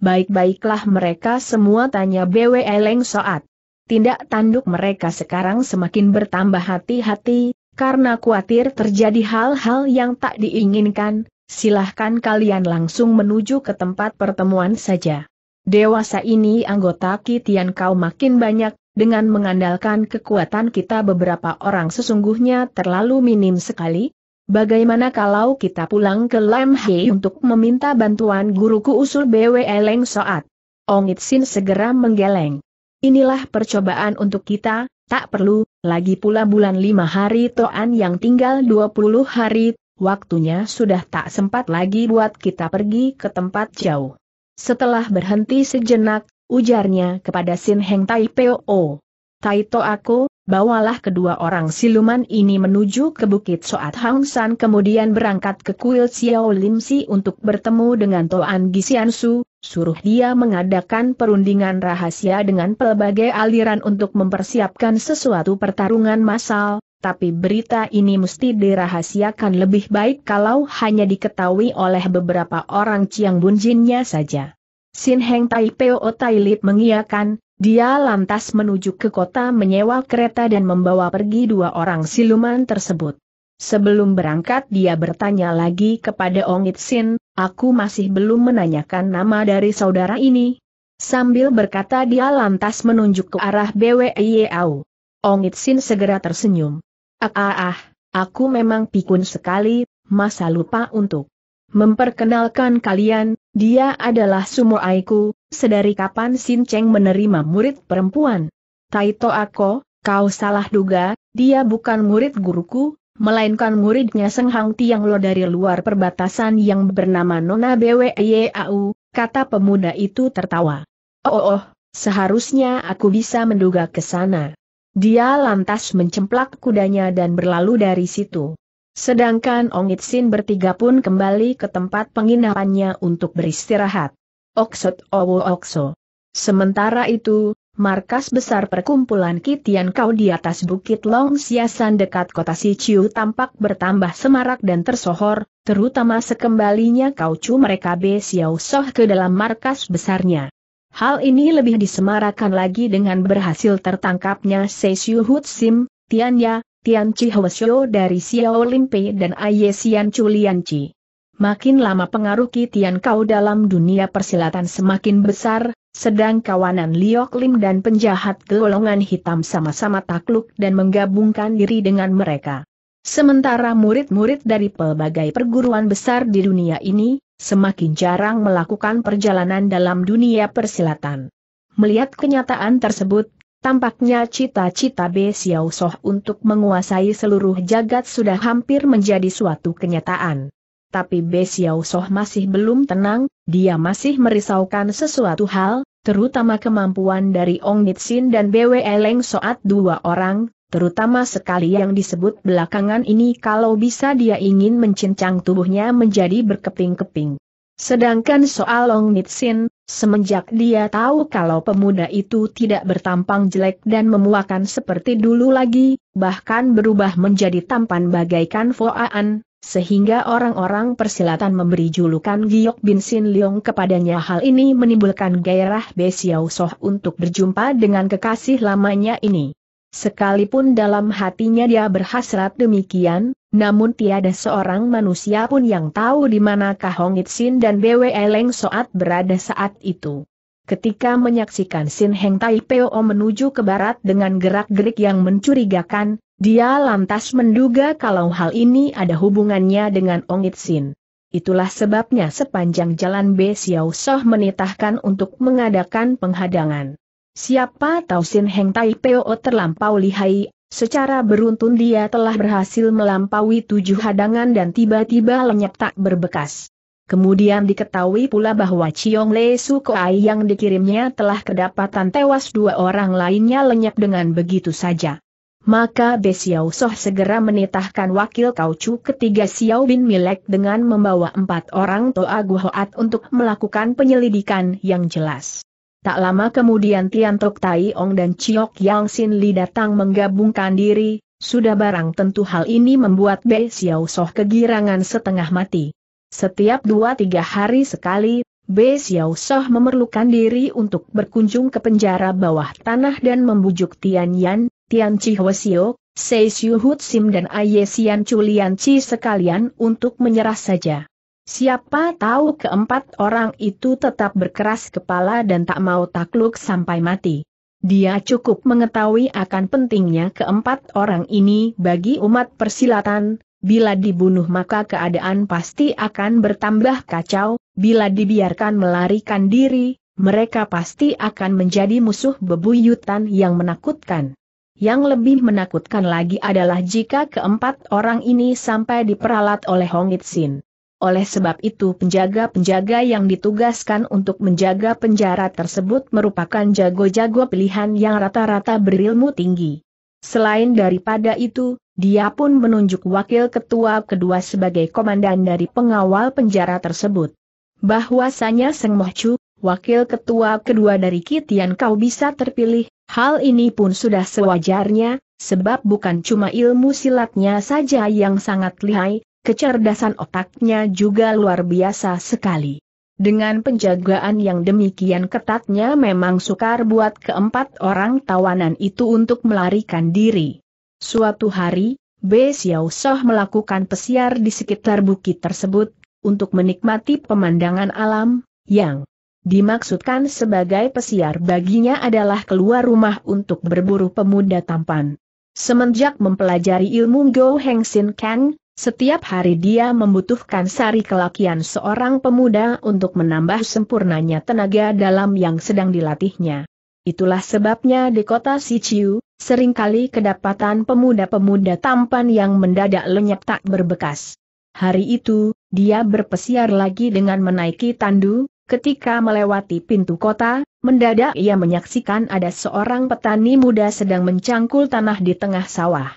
A: baik-baiklah mereka semua tanya BW Eleng Soat. Tindak tanduk mereka sekarang semakin bertambah hati-hati, karena khawatir terjadi hal-hal yang tak diinginkan, silahkan kalian langsung menuju ke tempat pertemuan saja. Dewasa ini anggota Kitian kau makin banyak, dengan mengandalkan kekuatan kita beberapa orang sesungguhnya terlalu minim sekali, Bagaimana kalau kita pulang ke Lam Hei untuk meminta bantuan guruku usul BW Eleng Soat? Ongit Sin segera menggeleng. Inilah percobaan untuk kita, tak perlu, lagi pula bulan lima hari Toan yang tinggal dua puluh hari, waktunya sudah tak sempat lagi buat kita pergi ke tempat jauh. Setelah berhenti sejenak, ujarnya kepada Sin Heng Tai Po. Oh, tai To aku, bawalah kedua orang siluman ini menuju ke Bukit Soat Hang San kemudian berangkat ke kuil Xiao Lim Si untuk bertemu dengan Toan Gisian Su, suruh dia mengadakan perundingan rahasia dengan pelbagai aliran untuk mempersiapkan sesuatu pertarungan massal, tapi berita ini mesti dirahasiakan lebih baik kalau hanya diketahui oleh beberapa orang Chiang Bunjinnya saja. Sin Heng Tai Peo Tai Lip mengiakan, dia lantas menuju ke kota menyewa kereta dan membawa pergi dua orang siluman tersebut. Sebelum berangkat dia bertanya lagi kepada Ong Itsin, aku masih belum menanyakan nama dari saudara ini. Sambil berkata dia lantas menunjuk ke arah BWIAU. Ong Itsin segera tersenyum. Ah ah ah, aku memang pikun sekali, masa lupa untuk memperkenalkan kalian, dia adalah Sumo Aiku, Sedari kapan Sin Cheng menerima murid perempuan? Taito Ako, kau salah duga, dia bukan murid guruku, melainkan muridnya Seng Hang Tiang Lo dari luar perbatasan yang bernama Nona BWYAU, kata pemuda itu tertawa. Oh, oh, oh seharusnya aku bisa menduga ke sana. Dia lantas mencemplak kudanya dan berlalu dari situ. Sedangkan Ong Itsin bertiga pun kembali ke tempat penginapannya untuk beristirahat. Oksot Owo Okso. Sementara itu, markas besar perkumpulan Kitian Kau di atas Bukit Long Siasan dekat kota Siciu tampak bertambah semarak dan tersohor, terutama sekembalinya kau Chu mereka B. Xiao Soh ke dalam markas besarnya. Hal ini lebih disemarakan lagi dengan berhasil tertangkapnya Siu Hut Sim, Tian Ya, Tian Chi Hwasyo dari Xiao Limpe dan Aye Sian Chi makin lama pengaruh Kitian Kau dalam dunia persilatan semakin besar, sedang kawanan Liok Lim dan penjahat golongan hitam sama-sama takluk dan menggabungkan diri dengan mereka. Sementara murid-murid dari pelbagai perguruan besar di dunia ini, semakin jarang melakukan perjalanan dalam dunia persilatan. Melihat kenyataan tersebut, Tampaknya cita-cita Be Xiao Soh untuk menguasai seluruh jagat sudah hampir menjadi suatu kenyataan tapi Besiau Soh masih belum tenang, dia masih merisaukan sesuatu hal, terutama kemampuan dari Ong Nitsin dan BW Leng Soat dua orang, terutama sekali yang disebut belakangan ini kalau bisa dia ingin mencincang tubuhnya menjadi berkeping-keping. Sedangkan soal Long Nitsin, semenjak dia tahu kalau pemuda itu tidak bertampang jelek dan memuakan seperti dulu lagi, bahkan berubah menjadi tampan bagaikan Foaan, sehingga orang-orang persilatan memberi julukan Giok Bin Sin Leong kepadanya hal ini menimbulkan gairah Be Xiao Soh untuk berjumpa dengan kekasih lamanya ini. Sekalipun dalam hatinya dia berhasrat demikian, namun tiada seorang manusia pun yang tahu di mana Kahong Itsin dan Bwe Leng Soat berada saat itu. Ketika menyaksikan Sin Heng Tai Peo menuju ke barat dengan gerak-gerik yang mencurigakan, dia lantas menduga kalau hal ini ada hubungannya dengan Ong Itsin. Itulah sebabnya sepanjang jalan B Xiao Soh menitahkan untuk mengadakan penghadangan. Siapa tahu Sin Heng Tai Peo terlampau lihai, secara beruntun dia telah berhasil melampaui tujuh hadangan dan tiba-tiba lenyap tak berbekas. Kemudian diketahui pula bahwa Chiong Le Su Sukoai yang dikirimnya telah kedapatan tewas dua orang lainnya lenyap dengan begitu saja. Maka Be Xiao Soh segera menitahkan wakil kaucu ketiga Xiao Bin Milek dengan membawa empat orang Toa Guhoat untuk melakukan penyelidikan yang jelas. Tak lama kemudian Tian Tok Tai Ong dan Chiok Yang Sin Li datang menggabungkan diri, sudah barang tentu hal ini membuat Be Xiao Soh kegirangan setengah mati. Setiap dua tiga hari sekali, Be Xiao Soh memerlukan diri untuk berkunjung ke penjara bawah tanah dan membujuk Tian Yan, Tian Chi Hwasio, Sei Siu Hut Sim dan Aye Sian Chulian Chi sekalian untuk menyerah saja. Siapa tahu keempat orang itu tetap berkeras kepala dan tak mau takluk sampai mati. Dia cukup mengetahui akan pentingnya keempat orang ini bagi umat persilatan, bila dibunuh maka keadaan pasti akan bertambah kacau, bila dibiarkan melarikan diri, mereka pasti akan menjadi musuh bebuyutan yang menakutkan. Yang lebih menakutkan lagi adalah jika keempat orang ini sampai diperalat oleh Hong Itzin. Oleh sebab itu penjaga-penjaga yang ditugaskan untuk menjaga penjara tersebut merupakan jago-jago pilihan yang rata-rata berilmu tinggi. Selain daripada itu, dia pun menunjuk wakil ketua kedua sebagai komandan dari pengawal penjara tersebut. Bahwasanya Seng Mohcu, wakil ketua kedua dari Kitian Kau bisa terpilih, Hal ini pun sudah sewajarnya, sebab bukan cuma ilmu silatnya saja yang sangat lihai, kecerdasan otaknya juga luar biasa sekali. Dengan penjagaan yang demikian ketatnya memang sukar buat keempat orang tawanan itu untuk melarikan diri. Suatu hari, B. Xiao Soh melakukan pesiar di sekitar bukit tersebut, untuk menikmati pemandangan alam, yang dimaksudkan sebagai pesiar baginya adalah keluar rumah untuk berburu pemuda tampan. Semenjak mempelajari ilmu Go Heng Sin Kang, setiap hari dia membutuhkan sari kelakian seorang pemuda untuk menambah sempurnanya tenaga dalam yang sedang dilatihnya. Itulah sebabnya di kota Sichiu, seringkali kedapatan pemuda-pemuda tampan yang mendadak lenyap tak berbekas. Hari itu, dia berpesiar lagi dengan menaiki tandu, Ketika melewati pintu kota, mendadak ia menyaksikan ada seorang petani muda sedang mencangkul tanah di tengah sawah.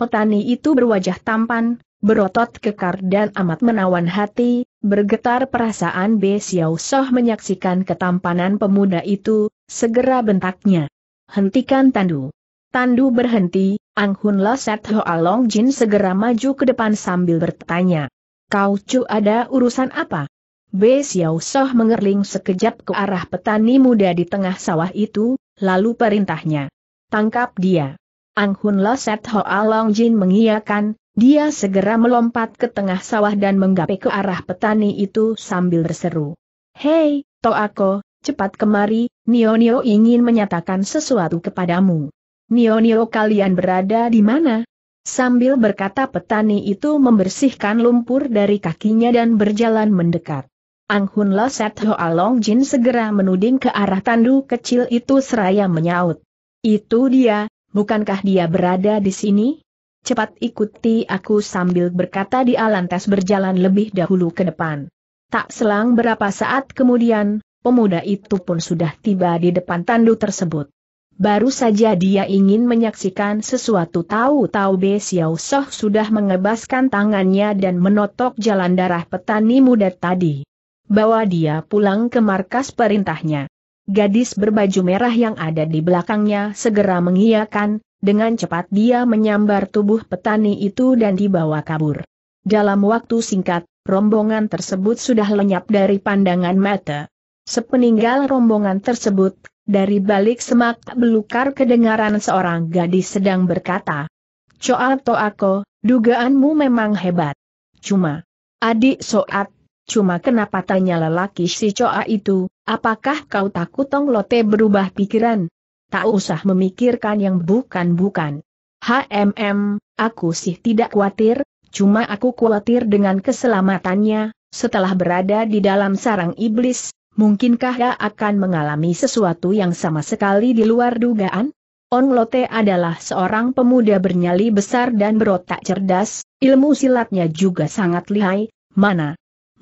A: Petani itu berwajah tampan, berotot kekar dan amat menawan hati, bergetar perasaan B. Xiao Soh menyaksikan ketampanan pemuda itu, segera bentaknya. Hentikan Tandu. Tandu berhenti, Ang Hun Set Ho Along Jin segera maju ke depan sambil bertanya. Kau cu ada urusan apa? B. Xiao Soh mengerling sekejap ke arah petani muda di tengah sawah itu, lalu perintahnya. Tangkap dia. Ang Hun Lo Set Ho Long Jin mengiyakan, dia segera melompat ke tengah sawah dan menggapai ke arah petani itu sambil berseru. Hei, Toako, cepat kemari, Nio-Nio ingin menyatakan sesuatu kepadamu. Nio-Nio kalian berada di mana? Sambil berkata petani itu membersihkan lumpur dari kakinya dan berjalan mendekat. Ang Hun Loset Hoa along Jin segera menuding ke arah tandu kecil itu seraya menyaut. Itu dia, bukankah dia berada di sini? Cepat ikuti aku sambil berkata di lantas berjalan lebih dahulu ke depan. Tak selang berapa saat kemudian, pemuda itu pun sudah tiba di depan tandu tersebut. Baru saja dia ingin menyaksikan sesuatu tahu-tahu Be Xiao Soh sudah mengebaskan tangannya dan menotok jalan darah petani muda tadi bawa dia pulang ke markas perintahnya. Gadis berbaju merah yang ada di belakangnya segera mengiyakan, dengan cepat dia menyambar tubuh petani itu dan dibawa kabur. Dalam waktu singkat, rombongan tersebut sudah lenyap dari pandangan mata. Sepeninggal rombongan tersebut, dari balik semak belukar kedengaran seorang gadis sedang berkata, Coal Toako, dugaanmu memang hebat. Cuma, adik Soat, Cuma kenapa tanya lelaki si Coa itu, apakah kau takut Tong Lote berubah pikiran? Tak usah memikirkan yang bukan-bukan. HMM, aku sih tidak khawatir, cuma aku khawatir dengan keselamatannya, setelah berada di dalam sarang iblis, mungkinkah dia akan mengalami sesuatu yang sama sekali di luar dugaan? Ong Lote adalah seorang pemuda bernyali besar dan berotak cerdas, ilmu silatnya juga sangat lihai, mana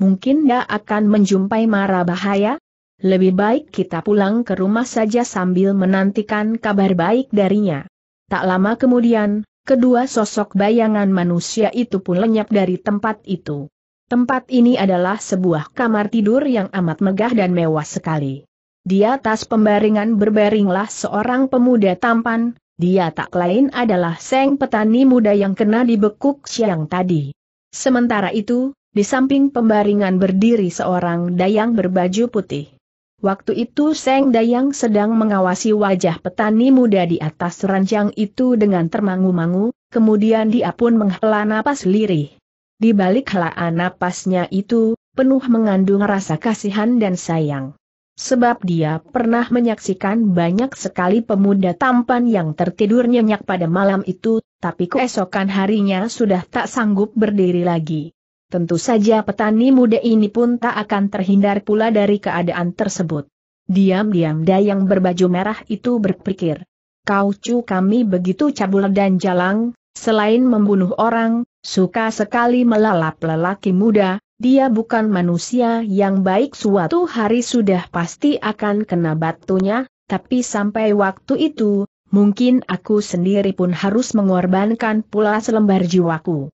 A: mungkin dia akan menjumpai mara bahaya? Lebih baik kita pulang ke rumah saja sambil menantikan kabar baik darinya. Tak lama kemudian, kedua sosok bayangan manusia itu pun lenyap dari tempat itu. Tempat ini adalah sebuah kamar tidur yang amat megah dan mewah sekali. Di atas pembaringan berbaringlah seorang pemuda tampan, dia tak lain adalah Seng Petani Muda yang kena dibekuk siang tadi. Sementara itu, di samping pembaringan berdiri seorang dayang berbaju putih. Waktu itu Seng Dayang sedang mengawasi wajah petani muda di atas ranjang itu dengan termangu-mangu, kemudian dia pun menghela napas lirih. Di balik helaan napasnya itu, penuh mengandung rasa kasihan dan sayang. Sebab dia pernah menyaksikan banyak sekali pemuda tampan yang tertidur nyenyak pada malam itu, tapi keesokan harinya sudah tak sanggup berdiri lagi tentu saja petani muda ini pun tak akan terhindar pula dari keadaan tersebut. Diam-diam Dayang berbaju merah itu berpikir, kau cu kami begitu cabul dan jalang, selain membunuh orang, suka sekali melalap lelaki muda, dia bukan manusia yang baik suatu hari sudah pasti akan kena batunya, tapi sampai waktu itu, mungkin aku sendiri pun harus mengorbankan pula selembar jiwaku.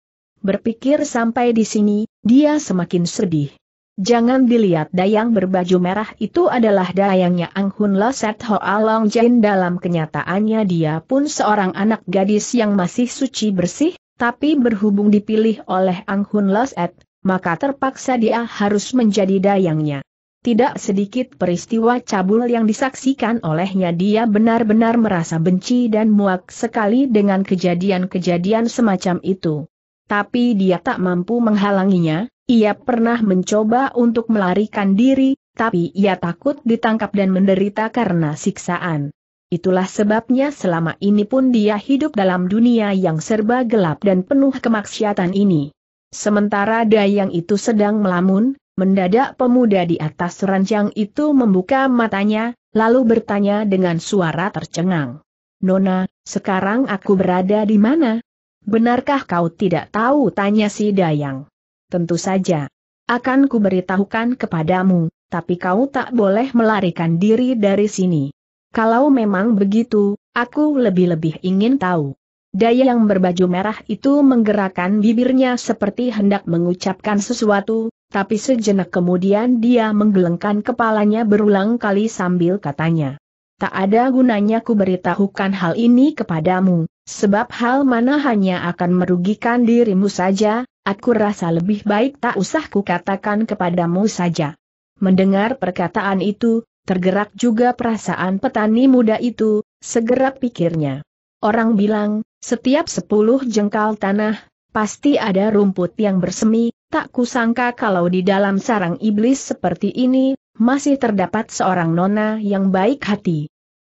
A: Berpikir sampai di sini, dia semakin sedih. Jangan dilihat dayang berbaju merah itu adalah dayangnya Ang Hun Leset Hoa Long Jin dalam kenyataannya dia pun seorang anak gadis yang masih suci bersih, tapi berhubung dipilih oleh Ang Hun Set, maka terpaksa dia harus menjadi dayangnya. Tidak sedikit peristiwa cabul yang disaksikan olehnya dia benar-benar merasa benci dan muak sekali dengan kejadian-kejadian semacam itu tapi dia tak mampu menghalanginya, ia pernah mencoba untuk melarikan diri, tapi ia takut ditangkap dan menderita karena siksaan. Itulah sebabnya selama ini pun dia hidup dalam dunia yang serba gelap dan penuh kemaksiatan ini. Sementara Dayang itu sedang melamun, mendadak pemuda di atas ranjang itu membuka matanya, lalu bertanya dengan suara tercengang. Nona, sekarang aku berada di mana? Benarkah kau tidak tahu? Tanya si Dayang. Tentu saja. Akan kuberitahukan kepadamu, tapi kau tak boleh melarikan diri dari sini. Kalau memang begitu, aku lebih-lebih ingin tahu. Dayang berbaju merah itu menggerakkan bibirnya seperti hendak mengucapkan sesuatu, tapi sejenak kemudian dia menggelengkan kepalanya berulang kali sambil katanya. Tak ada gunanya ku beritahukan hal ini kepadamu, Sebab hal mana hanya akan merugikan dirimu saja, aku rasa lebih baik tak usah kukatakan kepadamu saja. Mendengar perkataan itu, tergerak juga perasaan petani muda itu, segera pikirnya. Orang bilang, setiap sepuluh jengkal tanah, pasti ada rumput yang bersemi, tak kusangka kalau di dalam sarang iblis seperti ini, masih terdapat seorang nona yang baik hati.